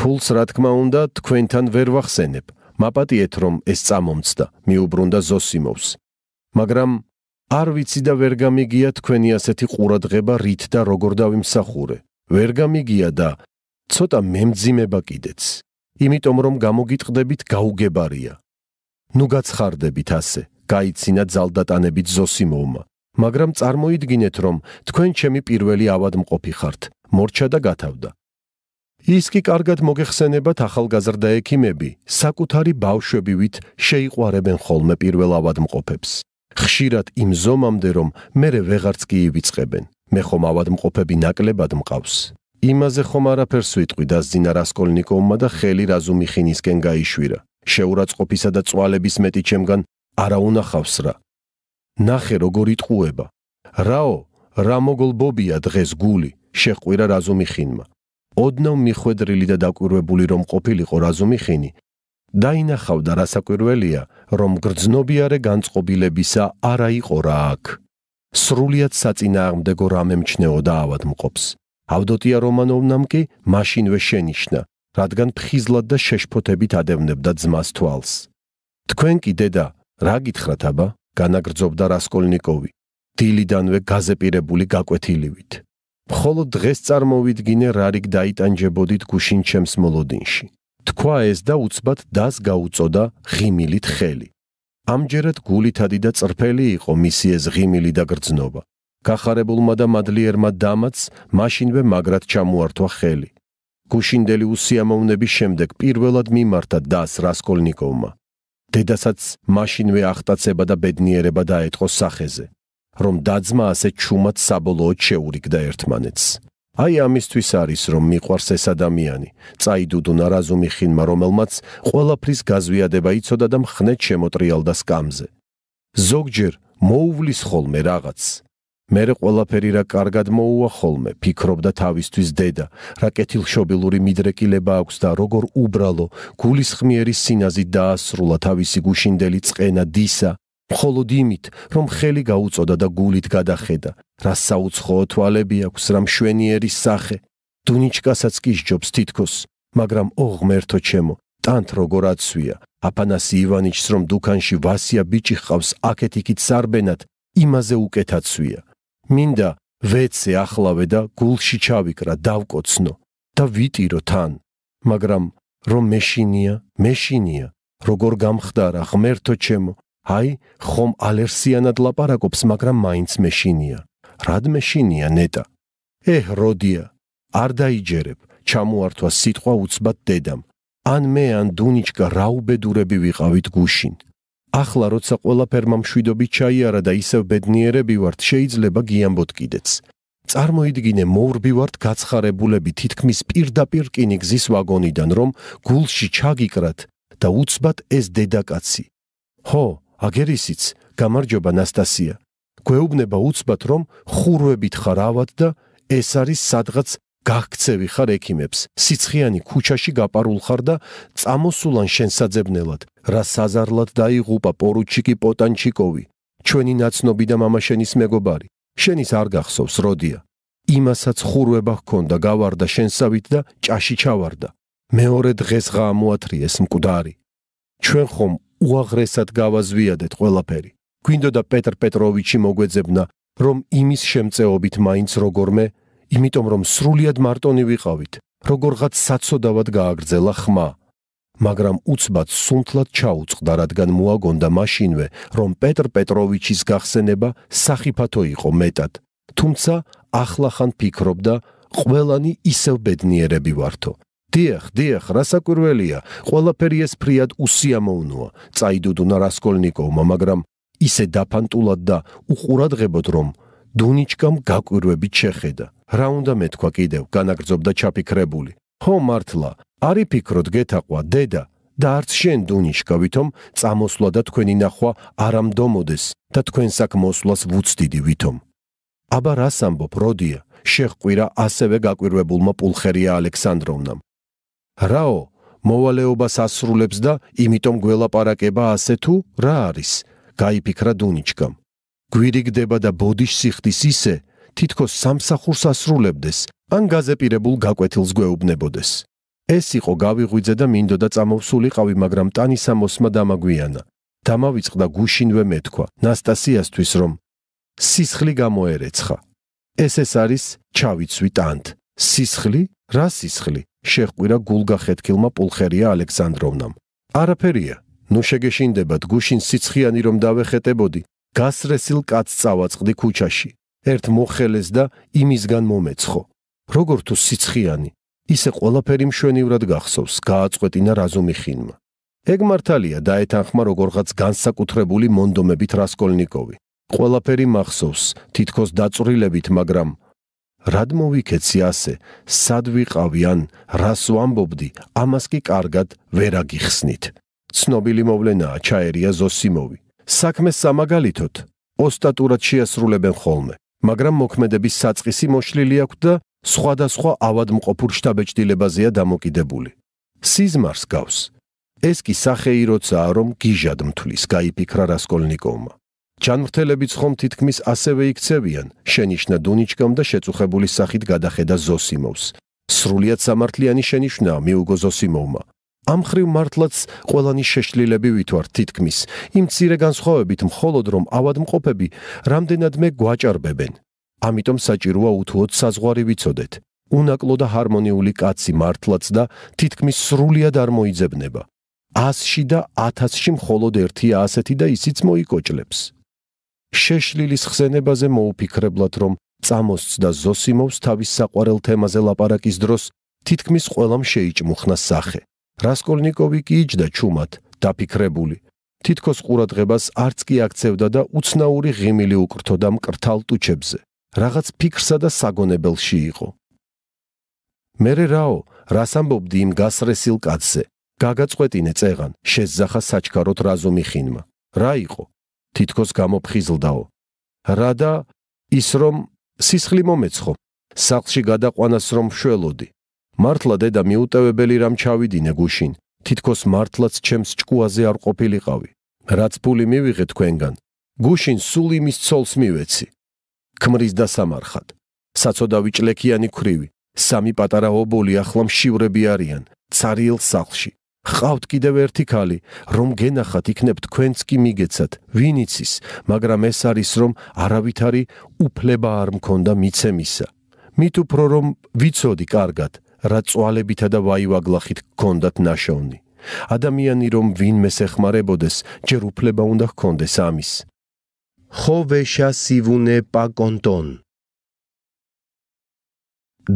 ფულს რა თქმა უნდა თქვენთან ვერ ვახსენებ მაპატიეთ რომ ეს წამომწდა მიუბრუნდა ზოსიმოვს მაგრამ არ ვიცი და ვერ გამიგია თქვენი ასეთი ყურადღება რით და როგორ დავიმსახურე ვერ გამიგია და ცოტა მემძიმება კიდეც იმიტომ რომ გამოგიტყდებით გაუგებარია ნუ გაცხარდებით ასე გაიცინა ძალდატანებით ზოსიმოვმა მაგრამ წარმოიდგინეთ, რომ თქვენ ჩემი პირველი ავადმყოფი ხართ. მორჩა და გათავდა. ის კი კარგად მოგეხსენებათ ახალგაზრდა ექიმები, საკუთარი ბავშვებივით შეიყვარებენ ხოლმე პირველ ავადმყოფებს. ხშირად იმ ზომამდე, რომ მეરે ვეღარც კი ივიწყებენ. მე ხომ ავადმყოფები ნაკლებად მყავს. იმაზე ხომ არაფერს ვიტყვი და ზინა რასკოლნიკოვმა და ხელი რაზუმიხინისკენ გაიშვირა. შეურაცხყოფისა და წვალების მეტი ჩემგან არაუნახავს რა. ნახე როგორ იტყუება რაო რა მოგლბობია დღეს გული შეყვირა რაზუმიხინმა ოდნავ მიხვედრილი და დაკვირვებული რომ ყოფილიყო რაზუმიხინი დაინახავდა რასაკვირველია რომ გრძნობიარე განწყობილებისა არა იყო რა აქ სრულიად საწინააღმდეგო რამე მჩნეოდა ავადმყოფს ავდოტია რომანოვნამ კი მაშინვე შენიშნა რადგან ფხიზლად და შეშფოთებით ადევნებდა ძმას თვალს თქვენ კი დედა რა გითხრათ აბა განაგრძობდა რასკოლნიკოვი, დილიდანვე გაზეპირებული გაკვეთილივით. ხოლო დღეს წარმოვიდგინე რარიგ დაიტანჯებოდით გუშინჩემს მოლოდინში. თქვა ეს და უცბად დას გაუწოდა ღიმილით ხელი. ამჯერად გულითადი და წრფელი იყო მისი ეს ღიმილი და გრძნობა. გახარებულმა და მადლიერმა დამაც მაშინვე მაგრად ჩამოართვა ხელი. გუშინდელი უსიამოვნების შემდეგ პირველად მიმართა დას რასკოლნიკოვმა. დედასაც მაშინვე ახტაცება და ბედნიერება დაეთყო სახეზე, რომ დაძმა ასე ჩუმად საბოლოოდ შეურიგდა ერთმანეთს. აი ამისთვის არის, რომ მიყვარს ეს ადამიანი, წაიდუდონ არაზუმი ხინმა, რომელმაც ყოლაფრის გაზვიადება იწოდა და მხნეთ შემოტრიალდა სკამზე. ზოგჯერ მოუვლის ხოლმე რაღაც, მერე ყველაფერი რა კარგად მოუვა ხოლმე, ფიქრობდა თავისთვის დედა, რა კეთილშობილური მიდრეკილება აქვს და როგორ უბრალო, გულისხმიერი სინაზით დაასრულა თავისი გუშინდელი წყენა დისა, მხოლოდ იმით, რომ ხელი გაუწოდა და გულით გადახედა, რა საუცხოო თვალები აქვს, რა მშვენიერი სახე, დუნიჩკასაც კი სჯობს თითქოს, მაგრამ ო ღმერთო ჩემო, ტანთ როგორ აცვია, აფანასი ივანიჩს რომ დუქანში ვასია ბიჭი ჰყავს, აქეთ იქით სარბენად იმაზე უკეთაცვია. მინდა ვეცე ახლავე და გულში ჩავიკრა დავკოცნო და ვიტირო თან მაგრამ რომ მეშინია მეშინია როგორ გამხდარა ღმერთო ჩემო აი ხომ ალერსიანად ლაპარაკობს მაგრამ მაინც მეშინია რად მეშინია ნეტა ეჰ როდია არ დაიჯერებ ჩამოართვა სიტყვა უცბად დედამ ან მე ან დუნიჩკა რაუბედურები ვიყავით გუშინ ახლა როცა ყველაფერმა მშვიდობი ჩაიარა და ისევ ბედნიერები ვართ, შეიძლება გიამბოთ კიდეც. წარმოიდგინე, მოურბი ვართ გაცხარებულები თითქმის პირდაპირ კინიგზის ვაგონიდან, რომ გულში ჩაგიკრათ და უცბად ეს დედაკაცი. ჰო, აგერისიც, გამარჯობა ნასტასია. გვეუბნება უცბად, რომ ხურვებით ხარავად და ეს არის სადღაც გაგცევი ხარ ექიმებს სიცხიანი ქუჩაში გაპარულ ხარ და წამოსულან შენსაძებნელად რა საზარლად დაიღუპა პორუჩიკი პოტანჩიკოვი ჩვენი ნაცნობი და მამაშენის მეგობარი შენის არ გახსოვს როდია იმასაც ხურვება ჰქონდა გავარდა შენსავით და ჭაში ჩავარდა მეორე დღეს გამოათრიეს მკვდარი ჩვენ ხომ უაღრესად გავაზვიადეთ ყველაფერი გვინდოდა პეტრ პეტროვიჩი მოგვეძებნა რომ იმის შემწეობით მაინც როგორმე იმიტომ რომ სრულიად მარტონი ვიყავით, როგორღაც საცოდავად გააგრძელა ხმა. მაგრამ უცბად სუნთლად ჩაუწყდა, რადგან მოაგონდა მაშინვე, რომ პეტრ პეტროვიჩის გახსენება სახიფათო იყო მეტად. თუმცა ახლახან ფიქრობდა, ყველანი ისევ ბედნიერები ვართო. დიახ, დიახ, რასაკვირველია, ყველაფერი ეს ფრიად უსიამოვნოა. წაიდუდუნა რასკოლნიკოვმა, მაგრამ ისე დაფანტულად და უყურადღებოდ რომ დუნიჩკამ გაკვირვებით შეხედა. რა უნდა მეთქვა კიდევ, განაგრძობდა ჩაფიქრებული. ხო მართლა, არი ფიქრო დგეთაყვა დედა და არც შენ დუნიჩკა ვითომ წამოსვლა და თქვენი ნახვა არ ამდომოდეს და თქვენ საკ მოსვლას ვუცდიდი ვითომ. აბა რას ამბობ როდია? შეხყვირა ასევე გაკვირვებულმა პულხერია ალექსანდროვნამ. რაო, მოვალეობას ასრულებს და იმიტომ გველაპარაკება ასე თუ რა არის? გაიფიქრა დუნიჩკამ. გვირიგდება და ბოდიშ სიხდის ისე, თითქოს სამსახურს ასრულებდეს, ან გაზეპირებულ გაკვეთილს გვეუბნებოდეს. ეს იყო გავიღვიძე და მინდოდა წამოვსულიყავი, მაგრამ ტანისამოსმა დამაგვიანა. დამავიწყდა გუშინვე მეთქვა ნასტასიასთვის, რომ სისხლი გამოერეცხა. ეს ეს არის ჩავიცვი ტანთ. სისხლი? რა სისხლი? შეხყვირა გულგახეთქილმა პულხერია ალექსანდროვნამ. არაფერია. ნუ შეგეშინდებათ, გუშინ სიცხიანი რომ დავეხეტებოდი, გასრესილ კაც წავაწყდი ქუჩაში ერთ მოხელეს და იმისგან მომეცხო როგორ თუ სიცხიანი ისე ყველაფერი მშვენივრად გახსოვს გააწყვეტინა რაზუმიხინმა ეგ მართალია დაეთანხმა როგორღაც განსაკუთრებული მონდომებით რასკოლნიკოვი ყველაფერი მახსოვს თითქოს დაწურილებით მაგრამ რად მოვიქეცი ასე სად ვიყავი ან რას ვამბობდი ამას კი კარგად ვერ აგიხსნით ცნობილი მოვლენაა ჩაერია ზოსიმოვი საქმეს სამაგალითოდ ოსტატურად შეასრულებენ ხოლმე, მაგრამ მოქმედების საწყისი მოშლილი აქვს და სხვადასხვა ავადმყოფურ შტაბეჭდილებაზეა დამოკიდებული. სიზმარს გავს. ეს კი სახეიროცაა, რომ გიჟად მთulis, გაიფიქრა რასკოლნიკოვმა. ჩანმრთელებიც ხომ თითქმის ასევე იქცევიან, შენიშნა დუნიჩკამ და შეწუხებული სახით გადახედა ზოსიმოვს. სრულიად სამართლიანი შენიშნაა მიუგო ზოსიმოვმა, ამხრივ მართლაც ყველანი შეშლილები ვითვარ თითქმის. იმ ცირე განსხვავებით მხოლოდ რომ ავადმყოფები რამდენადმე გვაჭარბებენ. ამიტომ საჭიროა უთუოდ საზღვარი ვიცოდეთ. უნაკლო და ჰარმონიული კაცი მართლაც და თითქმის სრულად არ მოიძებნება. 100-ში და 1000-ში მხოლოდ ერთია ასეთი და ისიც მოიკოჭლებს. შეშლილის ხსენებაზე მოუფიქრებლად რომ წამოსც და ზოსიმოვს თავის საყვარელ თემაზე ლაპარაკის დროს თითქმის ყველამ შეიჭმუხნა სახე. რასკოლნიკოვი კი იჯდა ჩუმად, დაფიქრებული. თითქოს ყურადღებას არც კი აქცევდა და უცნაური ღიმილი უკრთოდა მკრთალ ტუჩებზე. რაღაც ფიქრსა და საგონებელში იყო. მერე რაო, რას ამბობდი იმ გასრესილ კაცზე? გაგაწყვეტინე წეღან, შეძახა საჩქაროთ რაზომი ხინმა. რა იყო? თითქოს გამოფხიზლდაო. რა და ის რომ სისხლი მომეცხო. სახლში გადაყვანას რომ შველოდი. მართლა დედა მიუტევებელი რამ ჩავიდინე გუშინ თითქოს მართლაც ჩემს ჭკუაზე არ ყოფილიყავი რაც ფული მივიღე თქვენგან გუშინ სულ იმის ცოლს მივეცი ქმრის და სამარხად საწოდა ვიჭლექიანი ქრივი სამი პატარა ობოლი ახლა მშივრები არიან цаრიელ სახლში ყავთ კიდევ ერთი ქალი რომ გენახათ იქნებ თქვენც კი მიგეცათ ვინიცის მაგრამ ეს არის რომ არავითარი უფლება არ მქონდა მიცემისა მით უფრო რომ ვიცოდი კარგად რა წვალებითა და ვაივაგლახით გქონდათ ناشოვნი. ადამიანი რომ ვინმე შეხმარებოდეს, ჯერ უფლება უნდა ჰქონდეს ამის. ხოვეშა სივუნე პაკონტონ.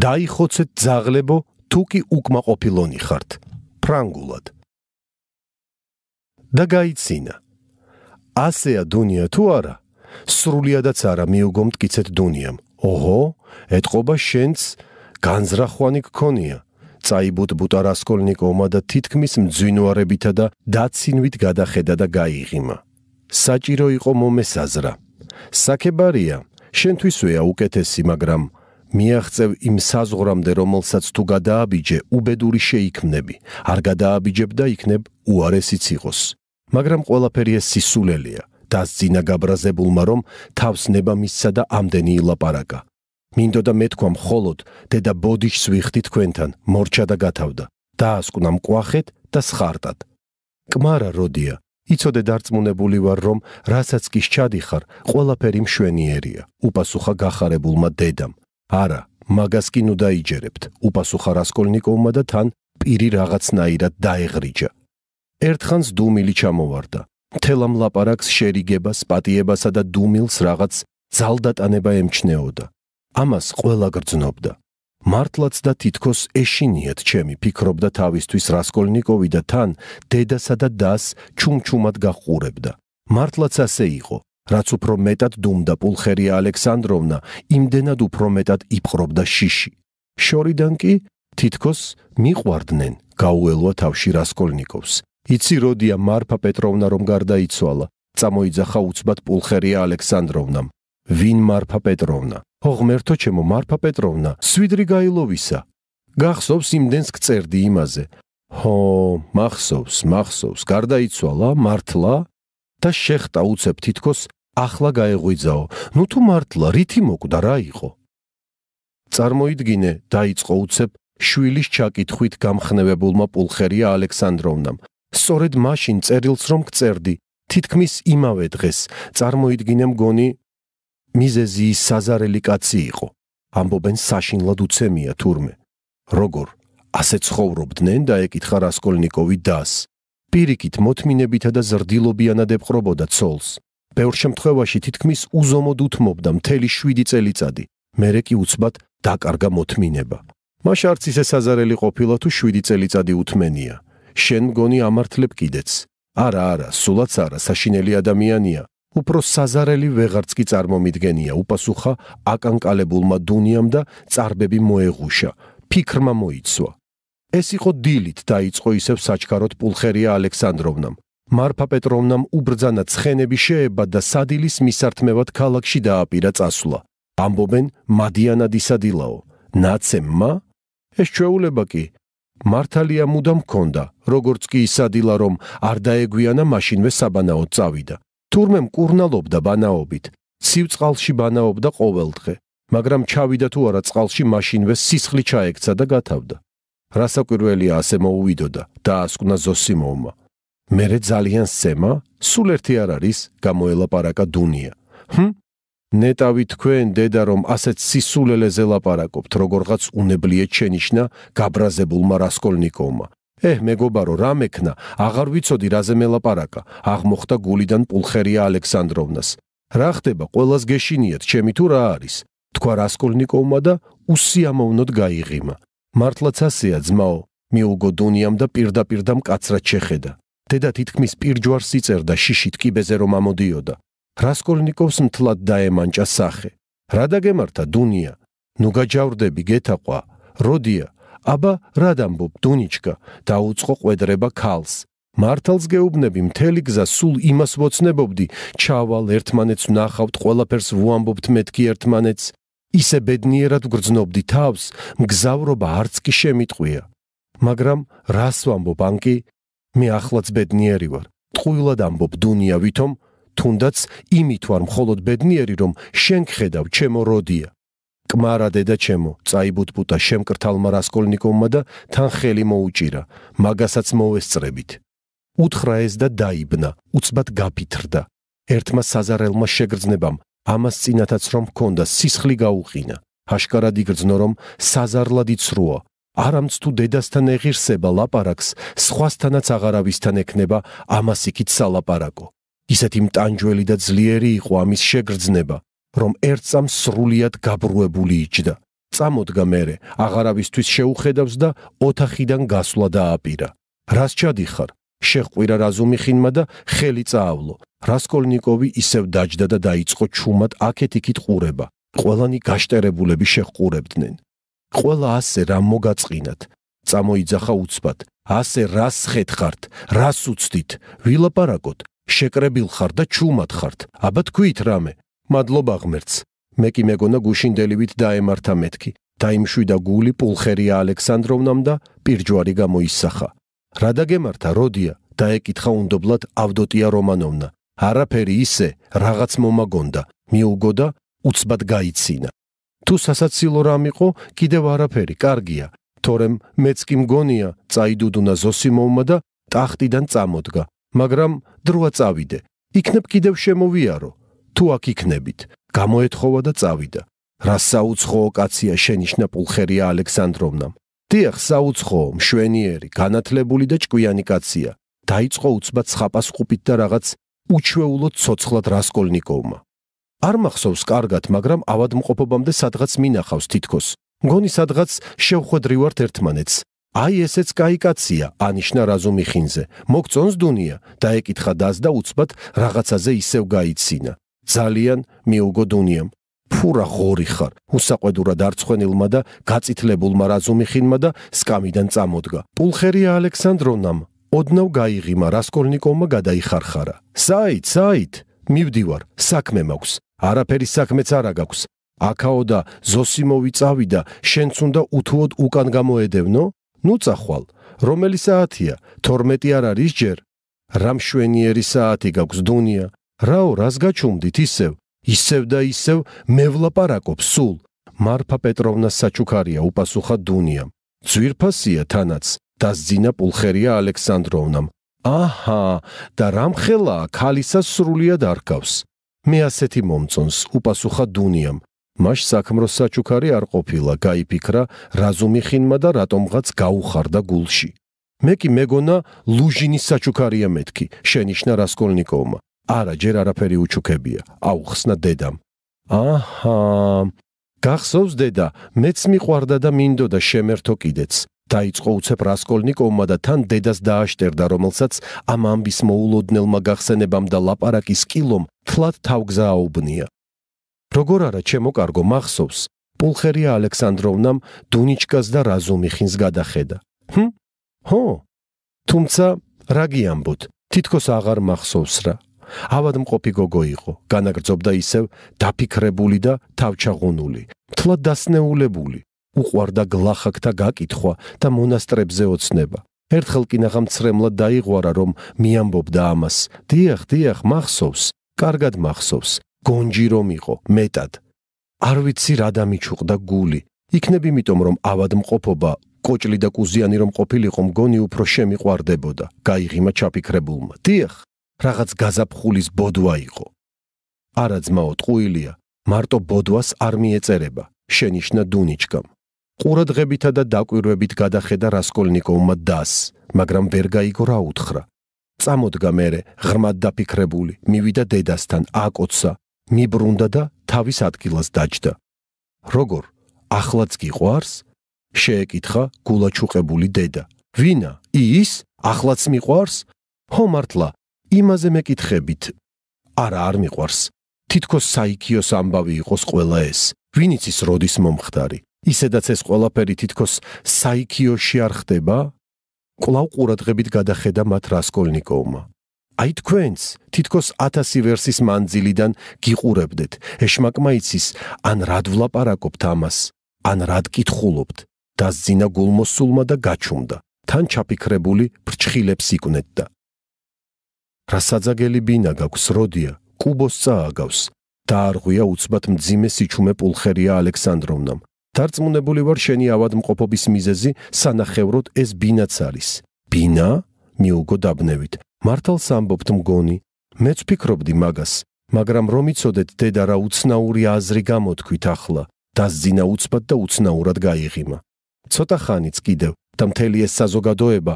დაიხოცეთ ძაღლებო, თუ კი უკმაყოფილონი ხართ. ფრანგულად. და გაიცინა. ასეა დუნია თუ არა? სრულიადაც არა მიუგომთ კიცეთ დუნიამ. ოჰო, ეთყობა შენს განзраხვანი გქონია წაიბუთ ბუტარასკოლნიკოვმა და თითქმის მძინوارებითა და დაცინვით გადახედა და გაიღიმა საჭირო იყო მომესაზრა საკებარია შენთვისვეა უკეთესი მაგრამ მიაღწევ იმ საზღრამდე რომელსაც თუ გადააბიჯე უბედური შეიქმნები არ გადააბიჯებ და იქნებ უარესიც იყოს მაგრამ ყველაფერია სისულელია დაზინა გაბრაზებულმა რომ თავს ნება მისცა და ამდენი ილაპარაკა მინდოდა მეთქვა მხოლოდ დედა ბოდიშს ვიხდი თქვენთან მორჩა და გათავდა დაასკვნა მკვახეთ და სხარტად კმარა როდია იცოდე დარწმუნებული ვარ რომ რასაც კი შეჭადიხარ ყველაფერი მშვენიერია უპასუხა gaharebulma დედამ არა მაგას კი ნუ დაიჯერებთ უპასუხა რასკოლნიკოვმა და თან პირი რაღაცნაირად დაეღრიჯა ერთხანს დუმილი ჩამოვარდა თელამ ლაპარაკს შერიგებას პატიებასა და დუმილს რაღაც ძალდატანება ემჩნეოდა ამას ყველა გრძნობდა. მართლაც და თითქოს ეშინიათ ჩემი ფიქრობდა თავისთვის რასკოლნიკოვი და თან დედასა და დას ჩუმჩუმად გახურებდა. მართლაც ასე იყო. რაც უფრო მეტად დუმდა პულხერია ალექსანდროვნა, იმდენად უფრო მეტად იპყრობდა შიში. შორიდან კი თითქოს მიყვარდნენ გაუელვა თავში რასკოლნიკოვს. იცი როდია მარფა პეტროვნა რომ გარდაიცვალა, წამოიძახა უცბად პულხერია ალექსანდროვნამ. ვინ მარფა პეტროვნა? ხო ღმერთო ჩემო მარფა პეტროვნა სვიდრიგაილოვისა გახსოვს იმდენს წერდი იმაზე ხო მახსოვს მახსოვს გარდაიცვალა მართლა და შეხტა უცებ თითქოს ახლა გაეღვიძაო ნუ თუ მართლა რითი მოკვდა რა იყო წარმოიდგინე დაიწყო უცებ შვილის ჩაკითხვით გამხნევებულმა პულხერია ალექსანდროვნამ სწორედ მაშინ წერილს რომ წერდი თითქმის იმავე დღეს წარმოიდგინე მგონი მიზეზი საზარელი კაცი იყო. ამბობენ საშინლად უცემია თურმე. როგორ ასე ცხოვრობდნენ და ეკითხა რასკოლნიკოვი დას. პირიქით მოთმინებითა და ზრდილობიანად ეპყრობოდა ცოლს. ბევრ შემთხვევაში თითქმის უზომოდ უთმობდა მთელი 7 წელიწადი. მერე კი უცბად დაკარგა მოთმინება. მაშ არც ისე საზარელი ყოფილა თუ 7 წელიწადი უთმენია. შენ მგონი ამართლებ კიდეც. არა, არა, სულაც არა საშინელი ადამიანია. უფრო საზარელი ვეღარც კი წარმომიდგენია უპასუხა აკანკალებულმა დუნიამ და წარბები მოეღუშა ფიქრმა მოიცვა ეს იყო დილით დაიწყო ისევ საჩქაროთ პულხერია ალექსანდროვნამ მარფა პეტროვნამ უბრძანა ცხენები შეება და სადილის მისართმევად ქალაქში დააპირა წასვლა ამბობენ მადიანა დისადილაო ნაცემმა ეს შეეულება კი მართალია მუდამ მქონდა როგორც კი ისადილა რომ არ დაეგვიანა მაშინვე საბანაოდ წავიდა თურმე მკურნალობდა ბანაობით, ცივწყალში ბანაობდა ყოველ დღე, მაგრამ ჩავიდა თუ არა წყალში მაშინვე სისხლი ჩაეკცა და გათავდა. რასაკვირველია ასე მოუვიდოდა და ასკვნა ზოსიმოუმა. მერე ძალიან სცემა, სულ ერთი არ არის, გამოელაპარაკა დუნია. ჰმ? ნეტავი თქვენ დედა რომ ასეთ სისულელეზე ლაპარაკობთ, როგორღაც უნებლიე ჩენიშნა გაბრაზებულმა რასკოლნიკოვმა. ეჰ მეგობარო რა მექნა აღარ ვიცოდი რაზე მელაპარაკა აღმოხდა გულიდან პულხერია ალექსანდროვნას რა ხდება ყოველას გეშინიათ ჩემი თუ რა არის თქვა რასკოლნიკოვმა და უსიამოვნოდ გაიღიმა მართლაც ასეა ძმაო მიუგო დუნიამ და პირდაპირ და მკაცრად შეხედა დედა თითქმის პირჯვარს იწერდა შიშით კიბეზე რომ ამოდიოდა რასკოლნიკოვს მთლად დაემანჭა სახე რა დაგემართა დუნია ნუ გაჯავრდები გეთაყვა როდია აბა რა დამბობ დუნიჩკა დაუწყო ყვედრება ქალს მართალს გეუბნები მთელი გზა სულ იმას ვოცნებობდი ჩავალ ერთმანეთს ნახავთ ყველაფერს ვუამბობთ მეთქი ერთმანეთს ისე ბედნიერად გრძნობდი თავს მგზავრობა არც კი შემიტყვია მაგრამ რას ვამბობ ანკი მე ახლაც ბედნიერი ვარ ტყუილად ამბობ დუნია ვითომ თუნდაც იმით ვარ მხოლოდ ბედნიერი რომ შენ გხედავ ჩემო როდია კმარა დედა ჩემო, წაიბუთბუტა შემკრთალმა რასკოლნიკოვმა და თან ხელი მოუჭირა, მაგასაც მოესწრებით. უთხრა ეს და დაიბნა, უცბად გაფითრდა. ერთმა საზარელმა შეგრძნებამ, ამას წინათაც რომ მქონდა სისხლი გაუღინა, აშკარად იგრძნო რომ საზარლად იცრუა. არამც თუ დედასთან ეღირსება ლაპარაკს, სხვასთანაც აღარავისთან ექნება ამას იქით სალაპარაკო. ისეთი მტანჯველი და ძლიერი იყო ამის შეგრძნება. რომ ერთсам სრულად გაბრუებული იჯდა. წამოდგა მერე, აღარავისთვის შეუხედავს და ოთახიდან გასვლა დააპირა. რას ჩადიხარ? შეხყვირა რაზუმი ხინმა და ხელი წაავლო. რასკოლნიკოვი ისევ დაждდა და დაიწყო ჩუმად აქეთიქით ყურება. ყველანი გაშტერებულები შეხყურებდნენ. ყველა ასე რამ მოგაწყინათ? წამოიძახა უცბად. ასე რას ხეთხართ? რას უცდით? ვილაპარაკოთ? შეკრებილ ხარ და ჩუმად ხართ. აბა თქვით რამე? მადლობა ღმერთს. მე კი მეგონა გუშინდელივით დაემართა მეთქი. დაიმშვიდა გული პულხერია ალექსანდროვნამ და პირჯვარი გამოისახა. რა დაგემართა როდია? დაეკითხა უნდობლად ავდოტია რომანოვნა. არაფერი ისე, რაღაც მომაგონდა. მიუგოდა, უცბად გაიცინა. თუ სასაცილო რამ იყო, კიდევ არაფერი, კარგია. თორემ მეც კი მგონია, წაიდუდუნა ზოსიმოვმა და ტახტიდან წამოდგა. მაგრამ დროა წავიდე. იქნებ კიდევ შემოვიარო, თუ აქ იქნებით, გამოეთხოვა და წავიდა. რა საუცხოო კაცია შენიშნა პულხერია ალექსანდროვნამ. დიახ, საუცხოო, მშვენიერი, განათლებული და ჭკვიანი კაცია. დაიწყო უცბად ხაპას ხუპით და რაღაც უჩვეულო ცოცხლად რასკოლნიკოვმა. არ მახსოვს კარგად, მაგრამ ავადმყოფობამდე სადღაც მინახავს თითქოს. მგონი სადღაც შევხვედრივართ ერთმანეთს. აი ესეც კაი კაცია, ანიშნა რაზუმი ხინზე. მოგწონს დუნია, დაეკითხა დას და უცბად რაღაცაზე ისევ გაიცინა. ძალიან მიუგო დუნიამ. ფურა ღორი ხარ, უსაყვედურად არცხენილმა და გაწითლებულმა რაზუმიხინმა და სკამიდან წამოდგა. პულხერია ალექსანდრონამ ოდნავ გაიღიმა რასკოლნიკოვმა გადაიხარხარა. საით, საით, მივდივარ, საქმე მაქვს. არაფერი საქმეც არა გაქვს. აკაო და ზოსიმოვი წავიდა, შენც უნდა უთუოდ უკან გამოედევნო? ნუ წახვალ. რომელი საათია? 12 არ არის ჯერ? რამშვენიერი საათი გაქვს, დუნია? რაო რას გაჩუმდით ისევ? ისევ და ისევ მევლაპარაკობ სულ. მარფა პეტროვნა საჩუქარია უპასუხა დუნიამ. ძვირფასია თანაც და ძინა პულხერია ალექსანდროვნამ. აჰა, და რამხელა ქალისა სრულიად არქავს. მე ასეთი მომწონს, უპასუხა დუნიამ. მაშ საქმროს საჩუქარი არ ყოფილა, გაიფიქრა, რაზუმი ხინმა და რატომღაც გაუხარდა გულში. მე კი მეგონა ლუჟინის საჩუქარია მეთქი, შენიშნა რასკოლნიკოვმა. არა, ჯერ არაფერი უჩუქებია. აუ, ხსნა დედამ. აჰა. გახსოვს დედა, მეც მიყვარდა და მინდოდა შემერთო კიდეც. დაიწყო უცებ რასკოლნიკოვმა და თან დედას დააშტერდა, რომელსაც ამ ამბის მოულოდნელმა გახსენებამ და ლაპარაკის კილომ თლად თავგზააუბნია. როგორ არა, ჩემო კარგო, მახსოვს. პულხერია ალექსანდროვნამ დუნიჩკას და რაზუმიხინს გადახედა. ჰმ. ჰო. თუმცა რაგი ამბოთ? თითქოს აღარ მახსოვს რა. ავადმყოფი გოგო იყო, განაგრძობდა ისევ დაფიქრებული და თავჩაღუნული, თლად დასნეულებული. უყვარდა გლახაკთა გაკითხვა და მონასტრებზე ოცნება. ერთხელ კი ნახა მცრემლად დაიღვარა, რომ მიამბობდა ამას. დიახ, დიახ, მახსოვს, კარგად მახსოვს. გონჯი რომ იყო, მეტად. არ ვიცი რა დამიჩუყდა გული. იქნებ იმიტომ, რომ ავადმყოფობა კოჭლი და კუზიანი რომ ყოფილიყო, მგონი უფრო შემიყვარდებოდა. გაიღიმა ჩაფიქრებულმა. დიახ. რაღაც გაზაფხულის ბოდვა იყო. არა ძმაო ტყუილია, მარტო ბოდვას არ მიეწერება, შენიშნა დუნიჩკამ. ყურადღებითა და დაკვირვებით გადახედა რასკოლნიკოვმა დას, მაგრამ ვერ გაიგო რა უთხრა. წამოდგა მერე, ღრმად დაფიქრებული, მივიდა დედასთან, აკოცა, მიბრუნდა და თავის ადგილას დაჯდა. როგორ? ახლაც გიყვარს? შეეკითხა გულაჩუყებული დედა. ვინა? ის? ახლაც მიყვარს? ხო მართლა, იმაზე მეკითხებით. არა, არ მიყვარს. თითქოს საიქიოს ამბავი იყოს ყველა ეს. ვინიც ის როდის მომხდარი? ისედაც ეს ყველაფერი თითქოს საიქიოში არ ხდება? კვლავ ყურადღებით გადახედა მათ რასკოლნიკოვმა. აი თქვენც, თითქოს 1000 ვერსის მანძილიდან გიყურებდეთ. ეშმაკმა იცის, ან რად ვლაპარაკობთ ამას, ან რად კითხულობთ? დაზძინა გულმოსულმა და გაჩუმდა. თან ჩაფიქრებული ფრჩხილებს იკნეთდა. რასაძაგელი ბინა გაქვს როდია კუბოს წააგავს და არღვია უცბად მძიმე სიჩუმე პულხერია ალექსანდროვნამ დარწმუნებული ვარ შენი ავადმყოფობის მიზეზი სანახევროდ ეს ბინაც არის ბინა მიუგო დაბნევით მართალს ამბობთ მგონი მეც ფიქრობდი მაგას მაგრამ რომ იცოდეთ დედა რა უცნაური აზრი გამოთქვით ახლა დაზძინა უცბად და უცნაურად გაიღიმა ცოტა ხანიც კიდევ და მთელი ეს საზოგადოება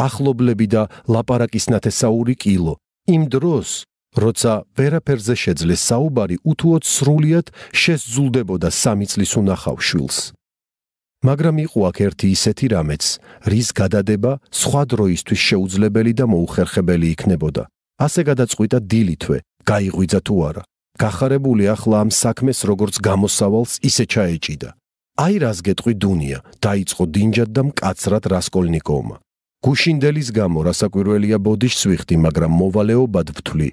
ახლობლები და ლაპარაკის ნათესაური კილო. იმ დროს, როცა ვერაფერზე შეძლეს საუბარი, უთუოდ სრულად შეზულდებოდა სამი წლის უნახავ შვილს. მაგრამ იყო აქ ერთი ისეთი რამეც, რის გადადება სხვა დროისთვის შეუძლებელი და მოუხერხებელი იქნებოდა. ასე გადაწყვიტა დილითვე, გაიღვიძა თუ არა. გახარებული ახლა ამ საქმეს როგორც გამოსავალს ისე ჩაეჭიდა. აი რას გეტყვი დუნია, დაიწყო დინჯად და მკაცრად რასკოლნიკოვმა. გუშინდელის გამო რასაკვირველია ბოდიშ სვიხდი, მაგრამ მოვალეობად ვთვლი,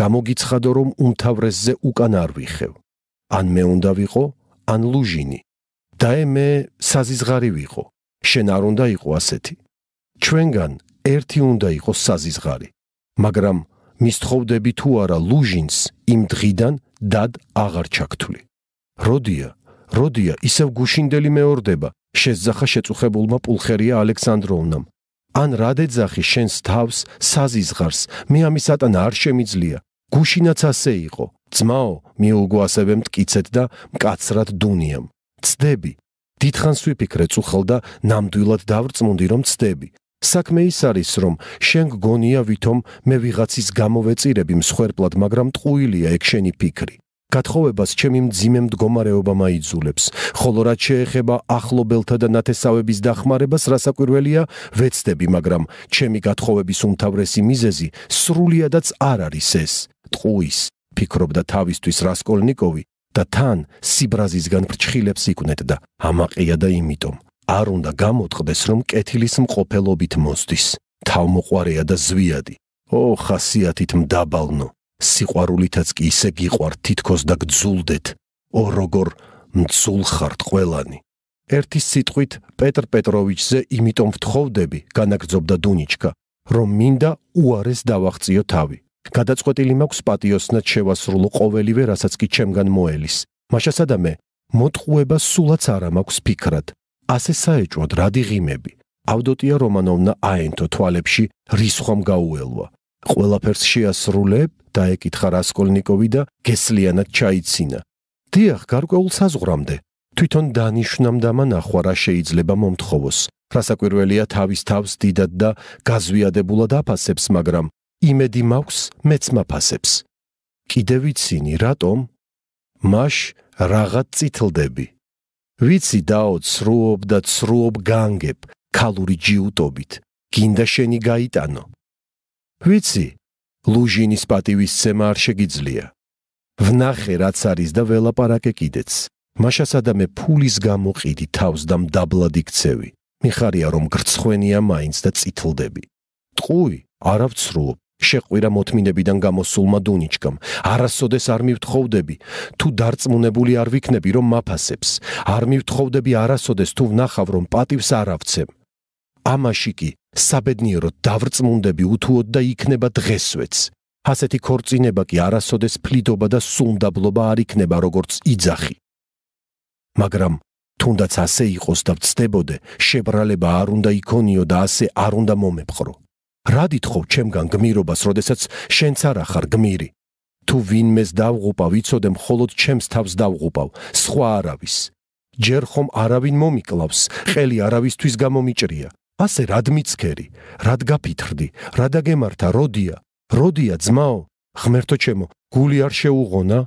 გამოგიცხადო რომ უმთავრესზე უკან არ ვიხევ. ან მე უნდა ვიყო, ან ლუჟინი. დაე მე საზიზღარი ვიყო, შენ არ უნდა იყო ასეთი. ჩვენგან ერთი უნდა იყოს საზიზღარი, მაგრამ მისთხოვდები თუ არა ლუჟინს იმ დღიდან დად აღარ ჩაქთვლი. როდია, როდია ისევ გუშინდელი მეორდება, შეძახა შეწუხებულმა პულხერია ალექსანდროვნამ. ან რად ეძახი შენს თავს საზიზღარს მე ამისატანა არ შემიძლია გუშინაც ასე იყო ძმაო მიუგო ასევე მткиცეთ და მკაცრად დუნიამ წდები დიდხანს ვიფიქრე წუხალ და ნამდვილად დავრწმუნდი რომ წდები საქმე ის არის რომ შენ გგონია ვითომ მე ვიღაცის გამოვეწირები მსხვერპლად მაგრამ ტყუილია ეგ შენი ფიქრი გათხოვებას ჩემი მძიმე მდგომარეობა მაიძულებს ხოლო რაც შეეხება ახლობელთა და ნათესავების დახმარებას რასაკვირველია ვეცდები მაგრამ ჩემი გათხოვების უმთავრესი მიზეზი სრულიადაც არ არის ეს ტყუის ფიქრობდა თავისთვის რასკოლნიკოვი და თან სიბრაზისგან ფრჩხილებს იკვნეთდა ამაყია და იმიტომ არ უნდა გამოთყდეს რომ კეთილის მყოფელობით მოსდის თავმოყარეა და ზვიადი ო ხასიათით მდაბალნო სიყვარულითაც კი ისე გიყვარ თითქოს და გძულდეთ ო როგორ მძულ ხართ ყველანი ერთის სიტყვით პეტრ პეტროვიჩზე იმიტომ ვთხოვდები განაგძობდა დუნიჩკა რომ მინდა უარეს დავაღწიო თავი გადაწყვეტილი მაქვს პატიოსნად შევასრულო ყოველივე რასაც კი ჩემგან მოელის მაშასადამე მოტყუება სულაც არ მაქვს ფიქრად ასე საეჭოდ რადი ღიმები ავდოტია რომანოვნა აენთო თვალებში რისხვამ გაუელვა ყველაფერს შეასრულებ დაეკითხა რასკოლნიკოვი და გესლიანად ჩაიცინა. დიახ, გარკვეულ საზღვრამდე. თვითონ დანიშნამდა მან ახვა რა შეიძლება მომთხოვოს. რასაკვირველია თავის თავს დიდად და გაზვიადებულად აფასებს, მაგრამ იმედი მაქვს, მეც მაფასებს. კიდე ვიცინი, რატომ? მაშ რაღაც წითლდები. ვიცი დაო ცრუობ და ცრუობ განგებ, ქალური ჯიუტობით. გინდა შენი გაიტანო. ვიცი, ლუჟინის პატივის ცემა არ შეგიძლია. ვნახე რაც არის და ველაპარაკე კიდეც. მაშასადამე ფულის გამო ყიდი თავს და მდაბლად იქცევი. მიხარია რომ გრცხვენია მაინც და წითლდები. ტყუი, არავცრუო. შეყვირა მოთმინებიდან გამოსულმა დუნიჩკამ. არასოდეს არ მივთხოვდები, თუ დარწმუნებული არ ვიქნები, რომ მაფასებს. არ მივთხოვდები არასოდეს, თუ ვნახავ, რომ პატივს არავცემ. ამაში კი, საბედნიეროდ დავრწმუნდები უთუოდ და იქნება დღესვეც. ასეთი ხორცინება კი არასოდეს ფლიდობა და სუნდაბლობა არ იქნება როგორც იძახი. მაგრამ თუნდაც ასე იყოს და ვწდებოდე, შებრალება არ უნდა იქონიო და ასე არ უნდა მომეპყრო. რა დითხოვ ჩემგან გმირობას, როდესაც შენც არ ახარ გმირი? თუ ვინმეს დავღუპა, ვიცოდე მხოლოდ ჩემს თავს დავღუპავ, სხვა არავის. ჯერ ხომ არავინ მომიკლავს, ყელი არავისთვის გამომიჭრია. ასე რადმიცქერი, რადგაფითრდი, რადაგემართა როდია, როდია ძმაო, ღმერთო ჩემო, გული არ შეუღონა?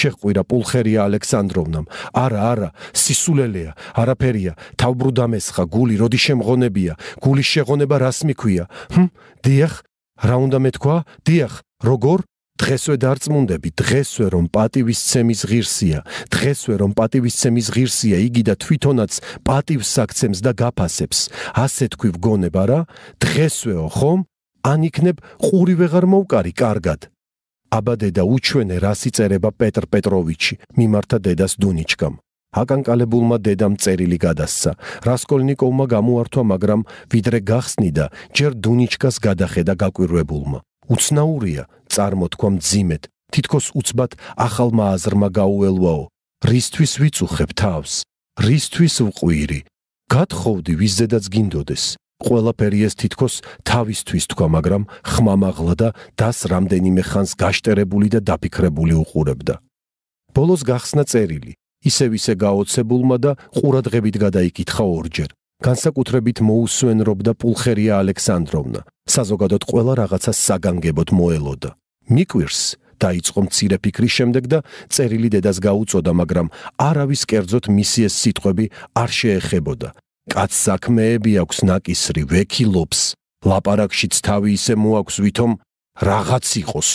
შეხყვირა პულხერია ალექსანდროვნამ. არა, არა, სისულელეა, არაფერია, თავბრუდამესხა გული როდი შემღონებია, გულის შეღონება რას მიქვია? ჰმ, დიახ, რა უნდა მეთქვა? დიახ, როგორ? დღესვე დარწმუნდები, დღესვე რომ პატივისცემის ღირსია, დღესვე რომ პატივისცემის ღირსია, იგი და თვითონაც პატივს აქცემს და გაფასებს. ასე თქვი გონებ არა, დღესვეო ხომ? ან იქნებ ყური ვეღარ მოვკარი კარგად. აბა დედა უჩვენე რას იწერება პეტრ პეტროვიჩი მიმართა დედას დუნიჩკამ. აკანკალებულმა დედამ წერილი გადასცა. რასკოლნიკოვმა გამოართვა, მაგრამ ვიდრე გახსნიდა, ჯერ დუნიჩკას გადახედა გაკვირვებულმა. უცნაურია, წარმოთქვა მძიმედ, თითქოს უცბად ახალმა აზრმა გაუელვაო. რისთვის ვიწუხებ თავს, რისთვის ვყვირი? გათხოვდი ვიზედაც გინდოდეს. ყველაფერი ეს თითქოს თავისთვის თქვა, მაგრამ ხმამაღლა და დას რამდენიმე ხანს გაშტერებული და დაფიქრებული უყურებდა. ბოლოს გახსნა წერილი, ისევ ისე გაოცებულმა და ყურადღებით გადაიკითხა ორჯერ. განსაკუთრებით მოусვენრობდა პულხერია ალექსანდროვნა. საზოგადოდ ყველა რაღაცას საგანგებოდ მოელოდა. მიკვირს დაიწყო მცირე ფიქრის შემდეგ და წერილი დედას გაუწოდა, მაგრამ არავის კერძოდ მისი ეს სიტყვები არ შეეხებოდა. კაც საქმეები აქვს ნაკისრი ვექილობს, ლაპარაკშიც თავი ისე მოაქვს ვითომ რაღაც იყოს.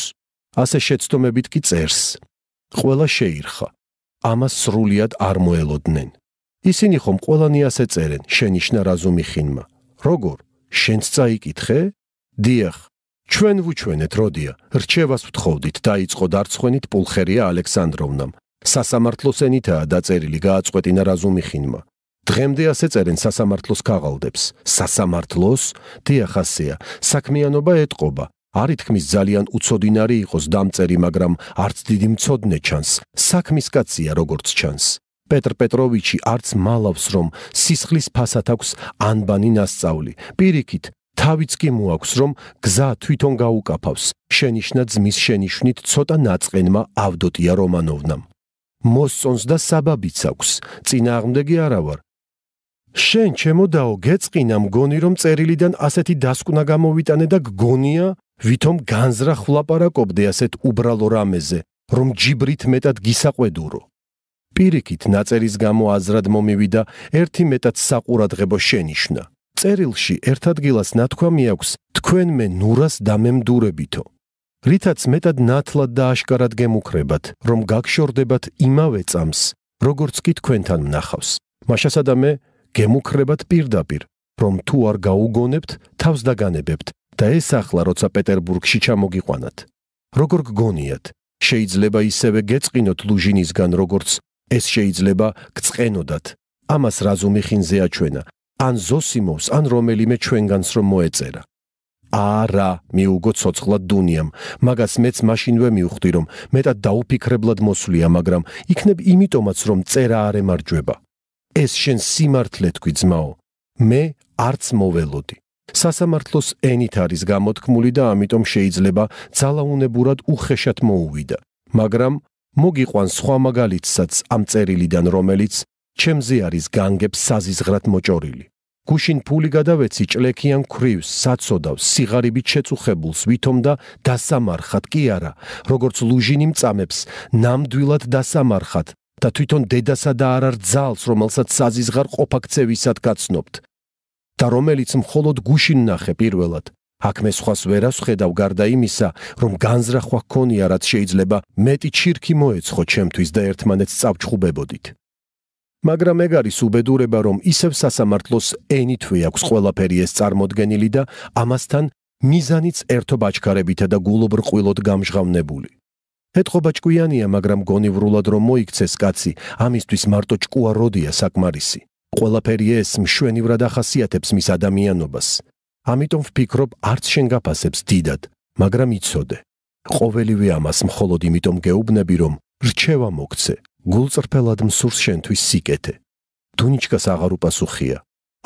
ასე შეცდომებით კი წერს. ყველა შეირხა. ამას სრულიად არ მოელოდნენ. ისინი ხომ ყველანი ასე წერენ, შენიშნა რაზუმი ხინმა. როგორ შენც წაიკითხე? დიახ, ჩვენ ვუჩვენეთ, როდია, რჩევას ვთხოვდით, დაიწყო დარცხვენით პულხერია ალექსანდროვნამ. სასამართლოსენითაა დაწერილი გააწყვეტინა რაზუმიხინმა. დღემდე ასე წერენ სასამართლოს ქაღალდებს. სასამართლოს დიახასია, საქმიანობა ეთყობა. არი თქმის ძალიან უცოდინარი იყოს დამწერი, მაგრამ არც დიდი მწოდნე ჩანს, საქმის კაცია როგორც ჩანს. პეტრ პეტროვიჩი არც მალავს რომ სისხლის ფასად აქვს ანბანი ناسწავლი. პირიქით, თავიც კი მოაქვს რომ გზა თვითონ გაუკაფავს შენიშნა ძმის შენიშვნით ცოტა ნაწყენმა ავდოტია რომანოვნამ მოსწონს და საბაბიც აქვს წინააღმდეგი არა ვარ შენ ჩემოდაო გეწყინა მგონი რომ წერილიდან ასეთი დასკვნა გამოვიტანე და გგონია ვითომ განზრა ხლაპარაკობდე ასეთ უბრალო რამეზე რომ ჯიბრით მეტად გისაყვედურო პირიქით ნაწერის გამო აზრად მომივიდა ერთი მეტად საყურადღებო შენიშნა წერილში ერთ ადგილას ნათქვამი აქვს თქვენმე ნურას დამემდურებითო რითაც მეტად ნათლად და აშკარად გემუქრებათ რომ გაგშორდებათ იმავე წამს როგორც კი თქვენთან ნახავს მაშასადამე გემუქრებათ პირდაპირ რომ თუ არ გაუგონებთ თავს დაგანებებთ და ეს ახლა როცა პეტერბურგში ჩამოგიყვანათ როგორ გგონიათ შეიძლება ისევე გეწყინოთ ლუჟინისგან როგორც ეს შეიძლება გწყენოდათ ამას რაზუმი ხინზე აჩვენა ან ზოსიმოს, ან რომელიმე ჩვენგანს რომ მოეწერა. არა, მიუგო ცოცხლად დუნიამ, მაგას მეც მაშინვე მივხვდი რომ მეტად დაუფიქრებლად მოსვლია, მაგრამ იქნებ იმიტომაც რომ წერა არ ემარჯვება. ეს შენ სიმართლე თქვი ძმაო, მე არც მოველოდი. სასამართლოს ენით არის გამოთქმული და ამიტომ შეიძლება ძალაუნებურად უხეშად მოუვიდა. მაგრამ მოგიყვან სხვა მაგალითსაც ამ წერილიდან რომელიც ჩემზე არის განგებს საზიზღრად მოჭორილი. გუშინ ფული გადავეცი ჭლექიან ქრივს, საცოდავს, სიღარიბით შეწუხებულს ვითომ და დასამარხად კი არა, როგორც ლუჟინი მწამებს, ნამდვილად დასამარხად და თვითონ დედასა და არ არძალს, რომელსაც საზიზღარ ყოფაქცევისად გაცნობთ. და რომელიც მხოლოდ გუშინ ნახე პირველად აქ მე სხვას ვერას ხედავ გარდა იმისა, რომ განзраხვა ქონია რაც შეიძლება მეტი ჩირკი მოეცხო ჩემთვის და ერთმანეთს წავჩხუბებოდით. მაგრამ ეგ არის უბედურება, რომ ისევ სასამართლოს ენითვე აქვს ყველაფერი ეს წარმოდგენილი და ამასთან მიზანიც ერთო ბაჭკარებითა და გულობრყვილოდ გამჟღავნებული. ეთყო ბაჭკვიანია, მაგრამ გონივრულად რომ მოიქცეს კაცი, ამისთვის მარტო ჭკუა როდია საკმარისი. ყველაფერი ეს მშვენივრად ახასიათებს მის ადამიანობას. ამიტომ ვფიქრობ, არც შენ გაფასებს დიდად, მაგრამ იცოდე. ყოველივე ამას მხოლოდ იმიტომ გეუბნები, რომ რჩევა მოგცე, გულწრფელად მსურს შენთვის სიკეთე. დუნიჩკას აღარ უპასუხია.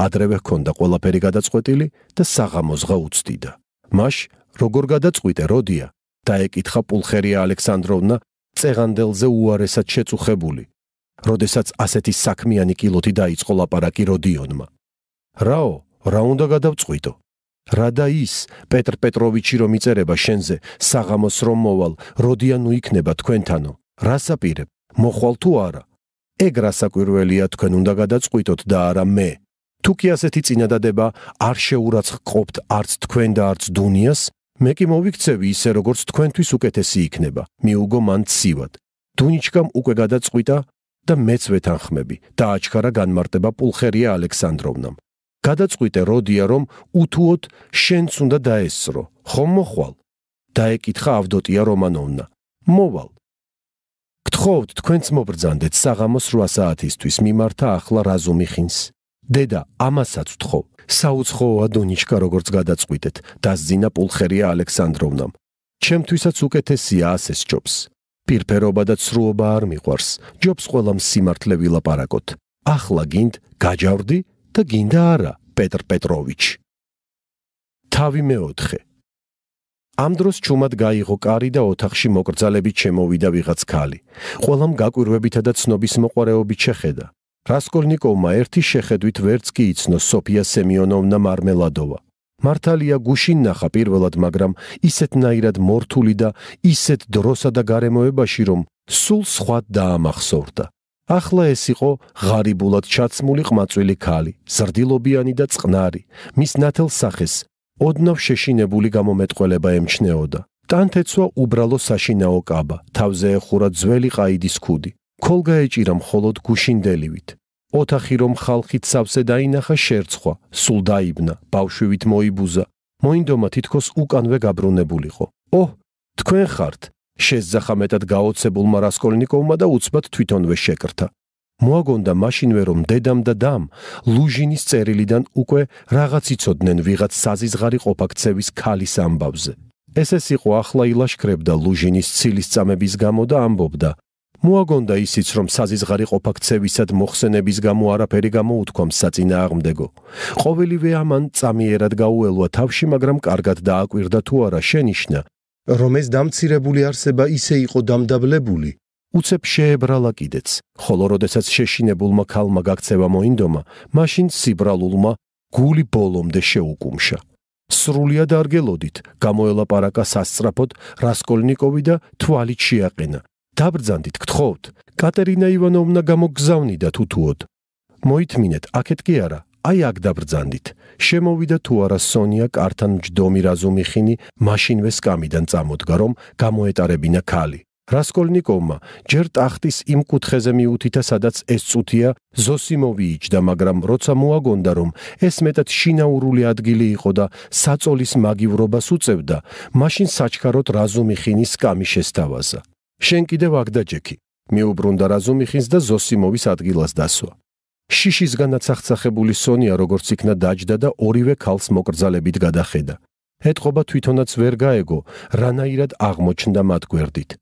ადრევე ჰქონდა ყველაფერი გადაწყვეტილი და საღამოზღა უצდიდა. მაშ როგორ გადაწყვიტე როდია? დაეკითხა პულხერია ალექსანდროვნა წეგანდელზე უარესად შეწუხებული. როდესაც ასეთი საქმიანი კილოთი დაიწყო ლაპარაკი როდიონმა. რაო, რა უნდა გადავწყვიტო? რა და ის, პეტრ პეტროვიჩი რომ იწერება შენზე, საღამოს რომ მოვალ, როდიანუ იქნება თქვენთანო? რას აპირებ? მოხვალ თუ არა. ეგ რასაკვირველია თქვენ უნდა გადაწყვიტოთ და არა მე. თუ კი ასეთი წინადადება არ შეურაცხყოფთ არც თქვენ და არც დუნიას, მე კი მოვიქცევი ისე როგორც თქვენთვის უკეთესი იქნება. მიუგო მან ცივად. დუნიჩკამ უკვე გადაწყვიტა და მეც ვეთანხმები და აჩქარა განმარტება პულხერია ალექსანდროვნამ. გადაწყვიტე როდია რომ უთუოდ შენც უნდა დაესწრო. ხომ მოხვალ? დაეკითხა ავდოტია რომანოვნა. მოვალ. ვთხოვთ თქვენს მობრძანდეთ საღამოს 8 საათისთვის მიმართა ახლა რაზუმი ხინს. დედა, ამასაც ვთხო. საუცხოოა დონიშკა როგორც გადაწყვიტეთ, დაზძინა პულხერია ალექსანდროვნამ. ჩემთვისაც უკეთესია ასე სჯობს. პირფერობა და ცრუობა არ მიყვარს. ჯობს ყველა სიმართლე ვილაპარაკოთ. ახლა გინდ გაჯავრდი და გინდა არა, პეტრ პეტროვიჩი. თავი მეოთხე ამ დროს ჩუმად გაიღო კარი და ოთახში მოკრძალებით შემოვიდა ვიღაც ქალი. ყველამ გაკვირვებითა და ცნობის მოყარეობით შეხედა. რასკოლნიკოვმა ერთი შეხედვით ვერც კი იცნო სოფია სემიონოვნა მარმელადოვა. მართალია გუშინ ნახა პირველად, მაგრამ ისეთნაირად მორთული და ისეთ დროსა და გარემოებაში, რომ სულ სხვა დაამახსოვრდა. ახლა ეს იყო ღარიბულად ჩაცმული ყმაწვილი ქალი, ზრდილობიანი და წყნარი. მის ნათელ სახეს ოდნავ შეშინებული გამომეტყველება ემჩნეოდა. ტანთეცვა უბრალო საშინაო კაბა, თავზე ეხურა ძველი ყაიდის ქუდი. ქოლგა ეჭირა მხოლოდ გუშინდელივით. ოთახი რომ ხალხით სავსე დაინახა შერცხვა, სულ დაიბნა, ბავშვივით მოიბუზა. მოინდომა თითქოს უკანვე გაბრუნებულიყო. ოჰ, თქვენ ხართ შეზახამეთად გაოცებულ მარასკოლნიკოვმა და უცბად თვითონვე შეკრთა. მოაგონდა მაშინვე რომ დედამ და დამ ლუჟინის წერილიდან უკვე რაღაც იცოდნენ ვიღაც საზიზღარი ყოფაქცევის ქალის ამბავზე ეს ეს იყო ახლა ილაშქრებდა ლუჟინის ცილისწამების გამო და ამბობდა მოაგონდა ისიც რომ საზიზღარი ყოფაქცევისად მოხსენების გამო არაფერი გამოუთქვამს საწინა აღმდეგო ყოველივე ამან წამიერად გაუელვა თავში მაგრამ კარგად დააკვირდა თუ არა შენიშნა რომ ეს დამცირებული არსება ისე იყო დამდაბლებული უცებ შეებრალა კიდეც, ხოლო როდესაც შეშინებულმა ქალმა გაქცევა მოინდომა, მაშინ სიბრალულმა გული ბოლომდე შეუკუმშა. სრულიად არგელოდით, გამოელაპარაკა სასწრაფოდ რასკოლნიკოვი და თვალი შეაყენა. დაბრძანდით, გთხოვთ, კატერინა ივანოვნა გამოგზავნიდა თუთუოდ. მოითმინეთ, აქეთ კი არა, აი აქ დაბრძანდით. შემოვიდა თუ არა სონია კართან მჯდომი რაზუმიხინი, მაშინვე სკამიდან წამოდგა რომ გამოეტარებინა ქალი. რასკოლნიკოვმა ჯერ ტახტის იმ კუთხეზე მიუთითა, სადაც ეს წუთია ზოსიმოვი იჯდა, მაგრამ როცა მოაგონდა, რომ ეს მეტად შინაურული ადგილი იყო და საწოლის მაგივრობას უწევდა, მაშინ საჩქაროდ რაზუმიხინის კამი შეstavaza. შენ კიდევ აგდაჯექი. მეუბრუნდა რაზუმიხინს და ზოსიმოვის ადგილას დასვა. შიშისგანაც ახცახებული სონია როგორც იქნა დაждდა და ორივე ქალს მოკრძალებით გადახედა. ეთყობა თვითონაც ვერ გაეგო, რანაირად აღმოჩნდა მათ გვერდით.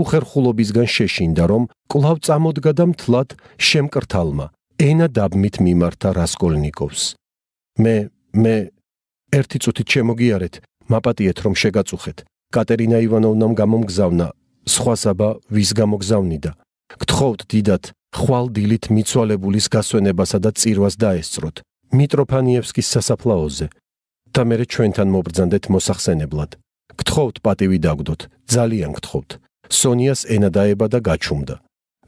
უხერხულობისგან შეშინდა, რომ კლავ წამოდგა და მთლად შემკრთალმა ენა დაბმით მიმართა რასკოლნიკოვს. მე მე ერთი წუთით შემოგიარეთ, მაპატიეთ რომ შეგაწუხეთ. კატერინა ივანოვნამ გამომგზავნა, სხვასაბა ვის გამოგზავნიდა. გთხოვთ დიდათ, ხვალ დილით მიცვალებულის გასვენებასა და წირვას დაესწროთ. მიტროფანიევსკის სასაფლაოზე და მე ჩვენთან მობრძანდეთ მოსახსენებლად. გთხოვთ პატივი დაგვდოთ, ძალიან გთხოვთ. სონიას ენა დაება და გაჩუმდა.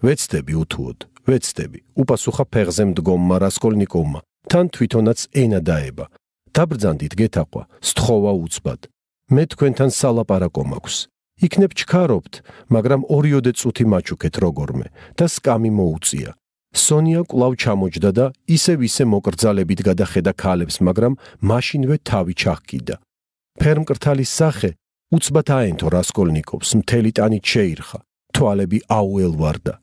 ვეცდები უთუოდ, ვეცდები, უპასუხა ფეღზე მდგომმა რასკოლნიკოვმა. თან თვითონაც ენა დაება. დაბრძანდით გეთაყვა, სთხოვა უცბად. მე თქვენთან სალაპარაკო მაქვს. იქნებ ჩქარობთ, მაგრამ ორიოდე წუთი მაჩუქეთ როგორმე და სკამი მოუწია. სონია კლავ ჩამოჯდა და ისევ ისე მოკრძალებით გადახედა ქალებს, მაგრამ მაშინვე თავი ჩახკიდა. ფერმკრთალის სახე უცბად აენთო რასკოლნიკოვს მთელი ტანით შეირხა თვალები აუელვარდა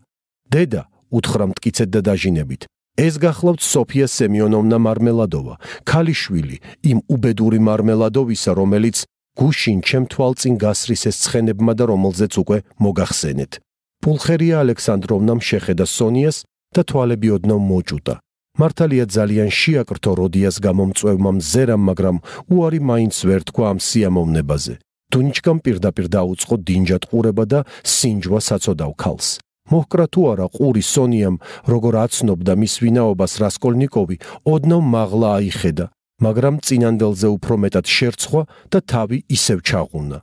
დედა უთხრა მткиცეთ და დაჟინებით ეს გახლავთ სოფია სემიონოვნა მარმელადოვა ქალიშვილი იმ უბედური მარმელადოვისა რომელიც გუშინ ჩემ თვალწინ გასრის ეს ცხენებმა და რომელზეც უკვე მოგახსენეთ პულხერია ალექსანდროვნამ შეხედა სონიას და თვალები ოდნავ მოჭუტა მართალია ძალიან შეაკრთო როდიას გამომწევმა მზერამ მაგრამ უარი მაინც ვერ თქვა ამ სიამოვნებაზე დუნჩკამ პირდაპირ დაუწყო დინჯად ყურება და სინჯვა საწოდავ ქალს. მოხკრა თუ არა ყური სონიამ, როგორ აცნობდა მის ვინაობას რასკოლნიკოვი, ოდნავ მაღლა აიხედა, მაგრამ წინანდელზე უფრო მეტად შერცხვა და თავი ისევ ჩაღუნა.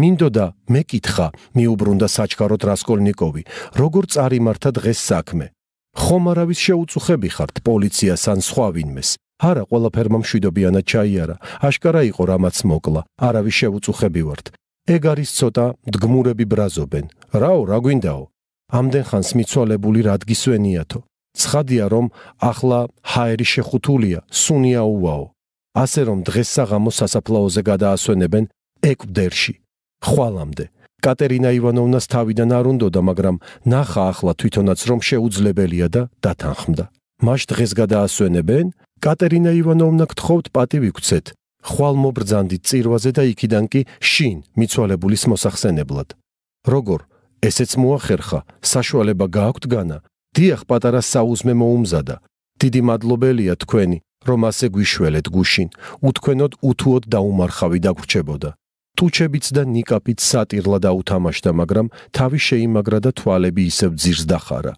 მინდოდა მეკითხა, მიუბრუნდა საჩქაროდ რასკოლნიკოვი, როგორ წარიმართა დღეს საქმე. ხომ არავის შეუწუხები ხართ პოლიციას ან სხვა ვინმეს, არა, ყველაფერმა მშვიდობიანად ჩაიარა. აშკარა იყო, რამაც მოკლა. არავის შეუწუხები ვართ. ეგ არის ცოტა მდგმურები ბრაზობენ. რაო, რა გვინდაო? ამდენ ხანს მიცვალებული რადგისვენიათო. ცხადია რომ ახლა ჰაერი შეხუთულია, სუნია უვაო. ასე რომ დღეს საღამოს სასაფლაოზე გადაასვენებენ ეკვდერში. ხვალამდე. კატერინა ივანოვნას თავიდან არ უნდოდა, მაგრამ ნახა ახლა თვითონაც რომ შეუძლებელია და დათანხმდა. მაშ დღეს გადაასვენებენ კატერინა ივანოვნა გთხოვთ პატი ვიქცეთ. ხვალ მობრძანდით წირვაზე და იქიდან კი შინ მიცვალებულის მოსახსენებლად. როგორ ესეც მოახერხა, საშუალება გააქვთ განა. დიახ პატარა საუზმე მოუმზადა. დიდი მადლობელია თქვენი, რომ ასე გვიშველეთ გუშინ. უთქვენოდ უთუოდ დაუმარხავი დაგრჩებოდა. თუჩებიც და ნიკაპიც სატირლა დაუთამაშდა, მაგრამ თავი შეიმაგრა და თვალები ისევ ძირს დახარა.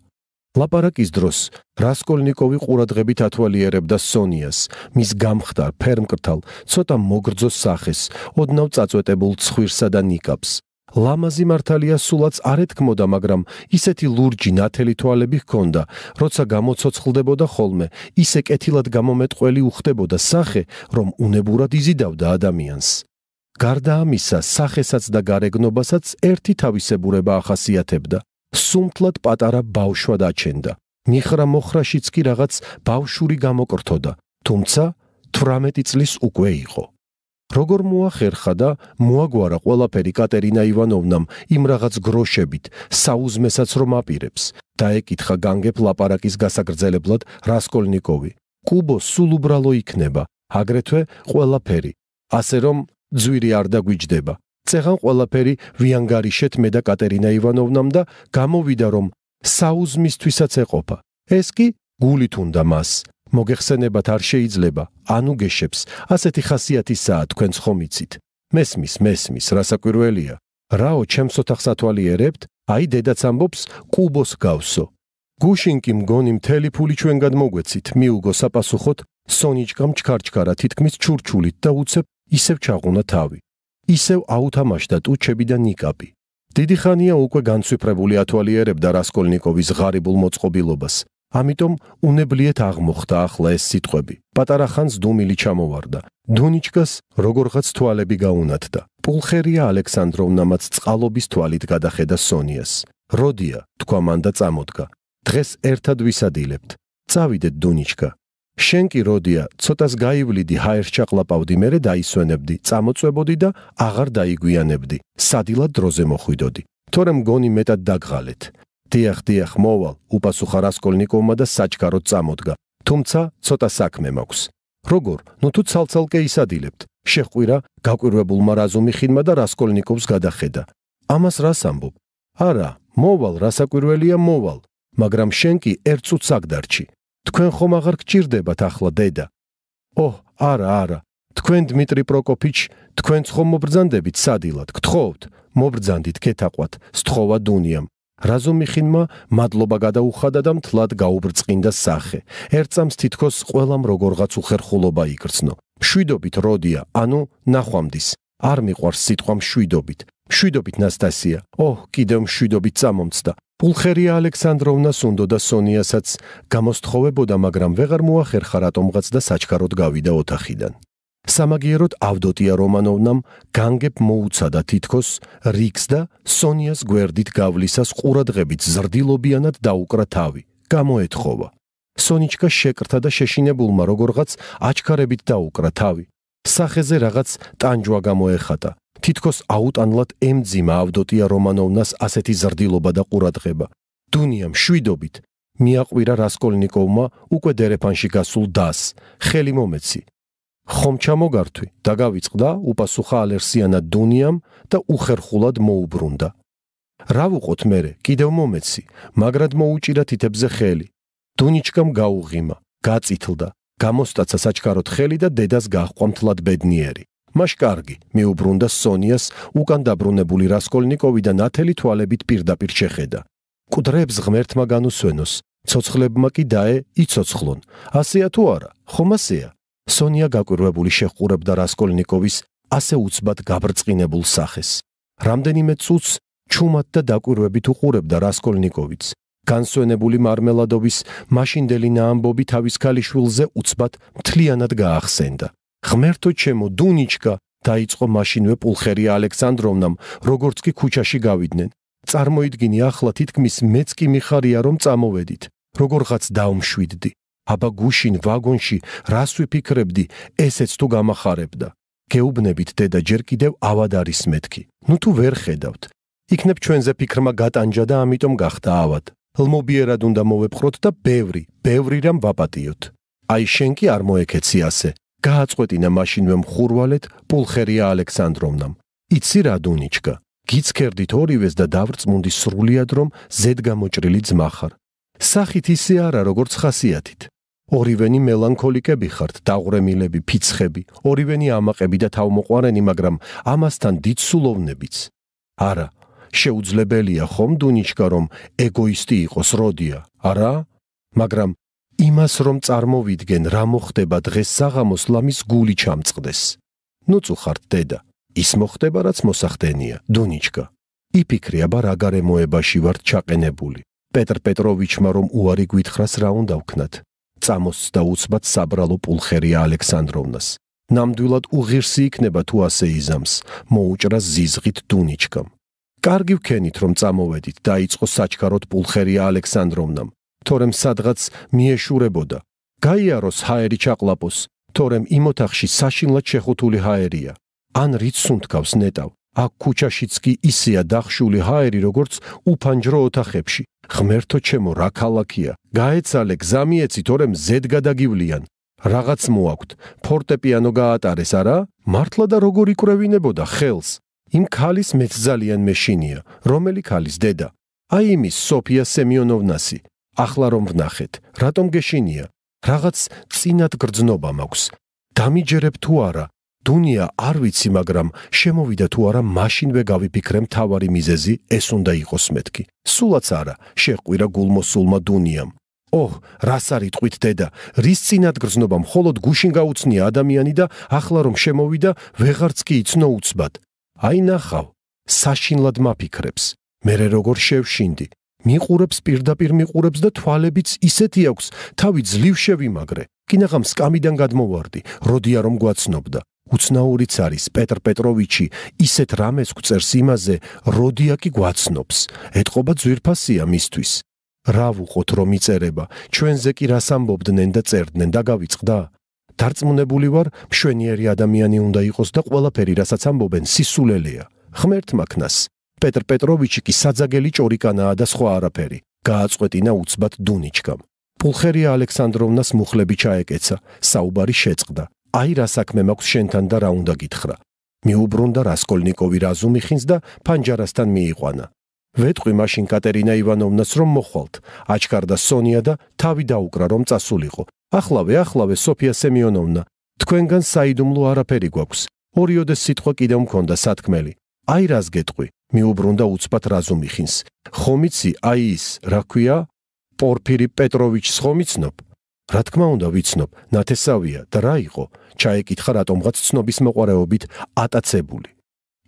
ლაპარაკის დროს რასკოლნიკოვი ყურადღებით ათვალიერებდა სონიას, მის გამხდარ ფერმკრთალ, ცოტა მოგრძო სახეს, ოდნავ წაწვეტებულ ცხვირსა და ნიკაპს. ლამაზი მართალია სულაც არეთქმოდა, მაგრამ ისეთი ლურჯი ნათელი თვალები ჰქონდა, როცა გამოцоცხლდებოდა ხოლმე, ისე კეთილად გამომეტყველი უხდებოდა სახე, რომ უნებურად იზიდავდა ადამიანს. გარდა ამისა, სახესაც და გარეგნობასაც ერთი თავისებურება ახასიათებდა. სუმთლად პატარა ბავშვა დაჩენდა. მიხრა-მოხრაშიც კი რაღაც ბავშვური გამოკრთოდა, თუმცა 18 წლის უკვე იყო. როგორ მოახერხა და მოაგვარა ყველაფერი კატერინა ივანოვნამ იმ რაღაც გროშებით, საუზმესაც რომ აპირებს, დაეკითხა განგებ ლაპარაკის გასაგრძელებლად რასკოლნიკოვი. კუბო სულ უბრალო იქნება, აგრეთვე ყველაფერი. ასე რომ ძვირი არ დაგვიჯდება. წეღან ყველაფერი ვიანგარიშეთ მე და კატერინა ივანოვნამ და გამოვიდა რომ საუზმისთვისაც ეყოფა. ეს კი გულით უნდა მას. მოგეხსენებათ არ შეიძლება, ანუ გეშებს, ასეთი ხასიათისაა თქვენს ხომიცით. მესმის, მესმის, რა საკვირველია. რაო ჩემს ოთახს ათვალიერებთ? აი დედაც ამბობს, კუბოს გავსო. გუშინ კი მგონი მთელი ფული ჩვენ გადმოგვეცით, მიუგო საპასუხოთ, სონიჭკამ ჩქარჩქარა თითქმის ჩურჩულით და უცებ ისევ ჩაღუნა თავი. ისევ აუთამაშდა ტუჩები და ნიკაპი. დიდი ხანია უკვე განცვიფრებული ათვალიერებდა რასკოლნიკოვის ღარიბულ მოწყობილობას, ამიტომ უნებლიეთ აღმოხდა ახლა ეს სიტყვები. პატარა ხანს დუმილი ჩამოვარდა. დონიჩკას როგორღაც თვალები გაუნათდა. პულხერია ალექსანდროვნამაც წყალობის თვალით გადახედა სონიას. როდია, თქვა მან და წამოდგა. დღეს ერთად ვისადილებთ. წავიდეთ დონიჩკა, შენ კი როდია, ცოტას გაივლიდი, ჰაერშა ყლაპავდი, მე დაისვენებდი, წამოწვებოდი და აღარ დაიგვიანებდი. სადილად დროზე მოხვიდოდი. თორემ გონი მეტად დაგღალეთ. დიახ, დიახ, მოვალ, უპასუხა რასკოლნიკოვმა და საჩქაროდ წამოდგა. თუმცა ცოტა საქმე მაქვს. როგორ? ნუ თუ ცალცალკე ისადილებთ. შეხყვირა გაკვირვებულმა რაზუმი ხინმა და რასკოლნიკოვს გადახედა. ამას რას ამბობ? არა, მოვალ, რასაკვირველია, მოვალ. მაგრამ შენ კი ერთ წუთს აღდარჩი. თქვენ ხომ აღარ გჭირდებათ ახლა დედა? ოჰ, არა, არა. თქვენ დიმიტრი პროკოფიჩ, თქვენ ხომ მობრძანდებით სადილად, გთხოვთ, მობრძანდით ქეთაყვათ, სთხოვა დუნიამ. რაზომიხინმა მადლობა გადაუხადა და მთლად გაუბრწყინდა სახე. ერთцамს თითქოს ყველამ როგორღაც უხერხულობა იგრძნო. მშვიდობით, როდია, ანუ ნახვამდის. არ მიყვარს სიტყვა მშვიდობით. მშვიდობით, ნასტასია. ოჰ, კიდევ მშვიდობით წამომწდა. პულხერია ალექსანდროვნას უნდა და სონიასაც გამოსთხოვებოდა, მაგრამ ვეღარ მოახერხა რატომღაც და საჩქაროდ გავიდა ოთახიდან. სამაგიეროდ ავდოტია რომანოვნამ განგებ მოუცადა თითქოს რიქს და სონიას გვერდით გავლისას ყურადღებით ზრდილობიანად დაუკრა თავი. გამოეთხოვა. სონიჩკა შეკრთა და შეშინებულმა როგორღაც აჩქარებით დაუკრა თავი. სახეზე რაღაც ტანჯვა გამოეხატა. თითქოს აუტანლად ემძიმა ავდოტია რომანოვნას ასეთი ზრდილობა და ყურადღება. დუნია მშვიდობით მიაყვირა რასკოლნიკოვმა უკვე დერეფანში გასულ დას. ხელი მომეცი. ხომ ჩამოგართვი და გავიწყდა უპასუხა ალერსიანა დუნიამ და უხერხულად მოუბრუნდა. რა ვუყოთ მე? კიდევ მომეცი, მაგრად მოუჭირა თითებზე ხელი. დუნიჩკამ გაუღიმა, გაწითლდა, გამოსტაცა საჩქაროთ ხელი და დედას გაჰყვა მთლად ბედნიერი. მაშ კარგი, მეუბრუნდა სონიას უკან დაბრუნებული რასკოლნიკოვი და ნათელი თვალებით პირდაპირ შეხედა. კუდრებს ღმერთმა განუსვენოს, ცოცხლებმა კი დაე იცოცხლონ. ასეა თუ არა? ხომ ასეა? სონია გაკვირვებული შეხურებდა რასკოლნიკოვის ასე უცბად გაბრწყინებულ სახეს. რამდენიმე წუთს ჩუმად და დაკვირვებით უყურებდა რასკოლნიკოვიც. განსვენებული მარმელადობის მაშინდელი ნაამბობი თავის ქალიშვილზე უცბად მთლიანად გაახსენდა. ღმერთო ჩემო დუნიჩკა დაიწყო მაშინვე პულხერია ალექსანდროვნამ როგორც კი ქუჩაში გავიდნენ წარმოიდგინე ახლა თითქმის მეც კი მიხარია რომ წამოვედით როგორღაც დაუმშვიდდი აბა გუშინ ვაგონში რას ვიფიქრებდი ესეც თუ გამახარებდა გეუბნებით დედა ჯერ კიდევ ავად არის მეთქი ნუ თუ ვერ ხედავთ იქნებ ჩვენზე ფიქრმა გატანჯა და ამიტომ გახდა ავად ლმობიერად უნდა მოვეპყროთ და ბევრი ბევრი რამ ვაპატიოთ აი შენ კი არ მოეკეცი ასე გააწყვეტინა მაშინვე მხურვალეთ პულხერია ალექსანდრომნამ. იცი რა დუნიჩკა, გიცხერდით ორივეს და დავრწმუნდი სრულიად რომ ზედ გამოჭრილი ძმა ხარ. სახით ისე არა როგორც ხასიათით. ორივენი მელანქოლიკები ხართ, დაღრემილები, ფიცხები, ორივენი ამაყები და თავმოყარენი, მაგრამ ამასთან დიცულოვნებიც. არა, შეუძლებელია ხომ დუნიჩკა რომ ეგოისტი იყოს როდია, არა? მაგრამ იმას რომ წარმოვიდგენ რა მოხდება დღეს საღამოს ლამის გული ჩამწყდეს ნუწუხართ დედა ის მოხდება რაც მოსახდენია დონიჩკა იფიქრია ბა რა გარემოებაში ვართ ჩაყენებული პეტრ პეტროვიჩმა რომ უარი გვითხრას რა უნდა ვქნათ წამოს და უცბად საბრალო პულხერია ალექსანდროვნას ნამდვილად უღირსი იქნება თუ ასე იზამს მოუჭრა ზიზღით დონიჩკამ კარგი ვქენით რომ წამოვედით დაიწყო საჩქაროდ პულხერია ალექსანდროვნამ თორემ სადღაც მიეშურებოდა. გაიაროს ჰაერი ჩაყლაპოს, თორემ იმ ოთახში საშინლად შეხუთული ჰაერია. ან რიცუნთკავს ნეტავ, აქ ქუჩაშიც კი ისეა დახშული ჰაერი, როგორც უფანჯრო ოთახებში. ღმერთო ჩემო, რა ქალაქია? გაეცალე გზამიეცი, თორემ ზედ გადაგივლიან. რაღაც მოაქვთ. ფორტეპიანო გაატარეს არა? მართლა და როგორ იკრევინებოდა ხელს? იმ ქალის მეც ძალიან მეშინია, რომელი ქალის დედა? აი იმის სოფია სემიონოვნასი, ახლა რომ ვნახეთ, რატომ გეშინია? რაღაც წინათ გრძნობა მაქვს. დამიჯერებ თუ არა, დუნია არ ვიცი, მაგრამ შემოვიდა თუ არა, მაშინვე გავიფიქრე მთავარი მიზეზი, ეს უნდა იყოს მეთქი. სულაც არა, შეყვირა გულმოსულმა დუნიამ. ოჰ, რას არის თქვით დედა? რის წინათ გრძნობა მხოლოდ გუშინ გაუცნია ადამიანი და ახლა რომ შემოვიდა, ვეღარც კი იცნო უცბად. აი ნახავ, საშინლად მაფიქრებს. მე როგორ შევშინდი? მიყურებს პირდაპირ მიყურებს და თვალებიც ისეთი აქვს თავი ძლივ შევი მაგრე კინაღამ სკამიდან გადმოვარდი როდია რომ გვაცნობდა უცნაურიც არის პეტრ პეტროვიჩი ისეთ რამეს გწერს იმაზე როდია კი გვაცნობს ეთყობა ძვირფასია მისთვის რა ვუყოთ რომ იწერება ჩვენზე კი რას ამბობდნენ და წერდნენ და გავიწყდა დარწმუნებული ვარ მშვენიერი ადამიანი უნდა იყოს და ყველაფერი რასაც ამბობენ სისულელეა ღმერთ მაქნას პეტრ პეტროვიჩი კი საძაგელი ჭორიკანაა და სხვა არაფერი. გააწყვეტინა უცბად დუნიჩკამ. პულხერია ალექსანდროვნას მუხლები ჩაეკეცა, საუბარი შეწყდა. აი რა საქმე მაქვს შენთან და რა უნდა გითხრა. მიუბრუნდა რასკოლნიკოვი რაზუმი ხინს და ფანჯარასთან მიიყვანა. ვეტყვი მაშინ კატერინა ივანოვნას რომ მოხვალთ. აჩქარდა სონია და თავი დაუკრა რომ წასულიყო. ახლავე ახლავე სოფია სემიონოვნა, თქვენგან საიდუმლო არაფერი გვაქვს. ორიოდეს სიტყვა კიდევ მქონდა სათქმელი. აი რას გეტყვი? მიუბრუნდა უცბად რაზუმიხინს. ხომიცი, აი ის, რა ქვია? პორფირი პეტროვიჩს ხომიცნობ? რა თქმა უნდა, ვიცნობ. ნათესავია და რა იყო? ჩაეკითხა რატომღაც ცნობის მოყარეობით ატაცებული.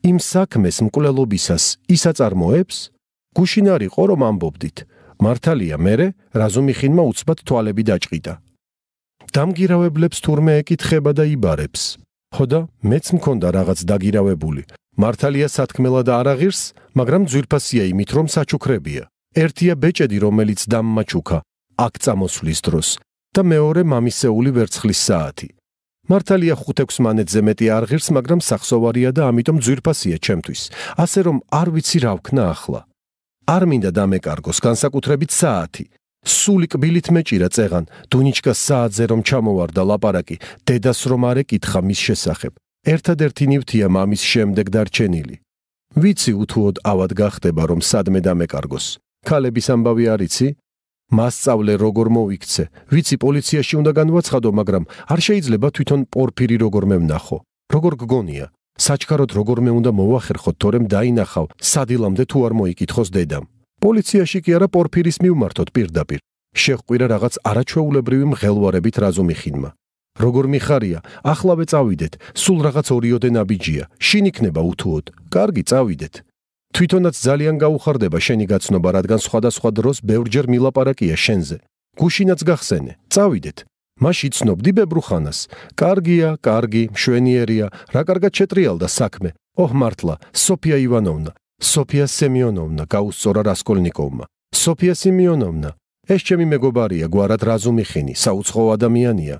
იმ საქმეს მკვლელობისას ისაწარმოებს? გუშინ არისო რომ ამბობდით. მართალია, მე რაზუმიხინმა უცბად თვალები დაჭიდა. დამგირავებლებს თურმე ეკითხება და იბარებს. ხოდა მეც მქონდა რაღაც დაგირავებული, მართალია სათქმელად არ აღირს, მაგრამ ძვირფასია იმით, რომ საჩუქრებია. ერთია ბეჭედი, რომელიც დამმაჩუქა აქ წამოსვლის დროს და მეორე მამისეული ვერცხლის საათი. მართალია 5-6 მანეთზე მეტი არ ღირს, მაგრამ სახსოვარია და ამიტომ ძვირფასია ჩემთვის, ასე რომ არ ვიცი რა ვქნა ახლა. არ მინდა დამეკარგოს განსაკუთრებით საათი. სული კბილით მეჭირა წეღან, დუნიჩკას საათზე რომ ჩამოვარდა ლაპარაკი, დედას რომ არ ეკითხა მის შესახებ. ერთადერთი ნივთია მამის შემდეგ დარჩენილი. ვიცი უთუოდ ავად გახდება რომ სადმე დამეკარგოს. ქალების ამბავი არიცი? მასწავლე როგორ მოიქცე. ვიცი პოლიციაში უნდა განვაცხადო, მაგრამ არ შეიძლება თვითონ პორფირი როგორ მევნახო. როგორ გგონია? საჩქაროდ როგორ მე უნდა მოвахერხო, თორემ დაინახავ სადილამდე თუ არ მოიკითხოს დედამ. პოლიციაში კი არა პორფირის მიმართოთ პირდაპირ. შეხყვირა რაღაც არაჩვეულებრივი მღელვარებით რაზომი ხინმა. როგორ მიხარია, ახლავე წავიდეთ, სულ რაღაც 2-ო დენაბიჯია. შინ იქნება უთუოდ. კარგი, წავიდეთ. თვითონაც ძალიან გაუხარდება შენი გაცნობა, რადგან სხვადასხვა დროს ბევრჯერ მილაპარაკია შენზე. გუშინაც გახსენე, წავიდეთ. მას იცნობდი ბებრუხანას. კარგია, კარგი, მშვენიერია, რა კარგად შეტრიალდა საქმე. ოჰ მართლა, სოფია ივანოვნა, სოფია სემიონოვნა, გაუსწორა რასკოლნიკოვმა. სოფია სემიონოვნა, ეს ჩემი მეგობარია, გوارად რაზუმიხინი, საუცხო ადამიანია.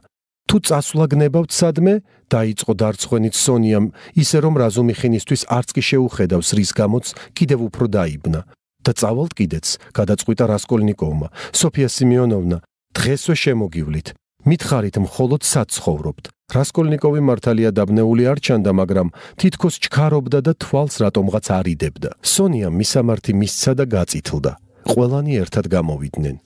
თუ წასვლა გნებავთ სადმე, დაიწყო დარწმუნით სონიამ, ისე რომ რაზუმიხინისთვის არც კი შეუხედავს რის გამოც, კიდევ უფრო დაიბნა. და წავალთ კიდეც, გადაწყვიტა რასკოლნიკოვმა. სოფია სიმეონოვნა, დღესვე შემოგივლით. მითხარით მხოლოდ საცხოვრობთ. რასკოლნიკოვი მართალია დაბნეული არ ჩანდა, მაგრამ თითქოს ჩქარობდა და თვალს რატომღაც არიდებდა. სონიამ მისამართი მისცა და გაწითლდა. ყველანი ერთად გამოვიდნენ.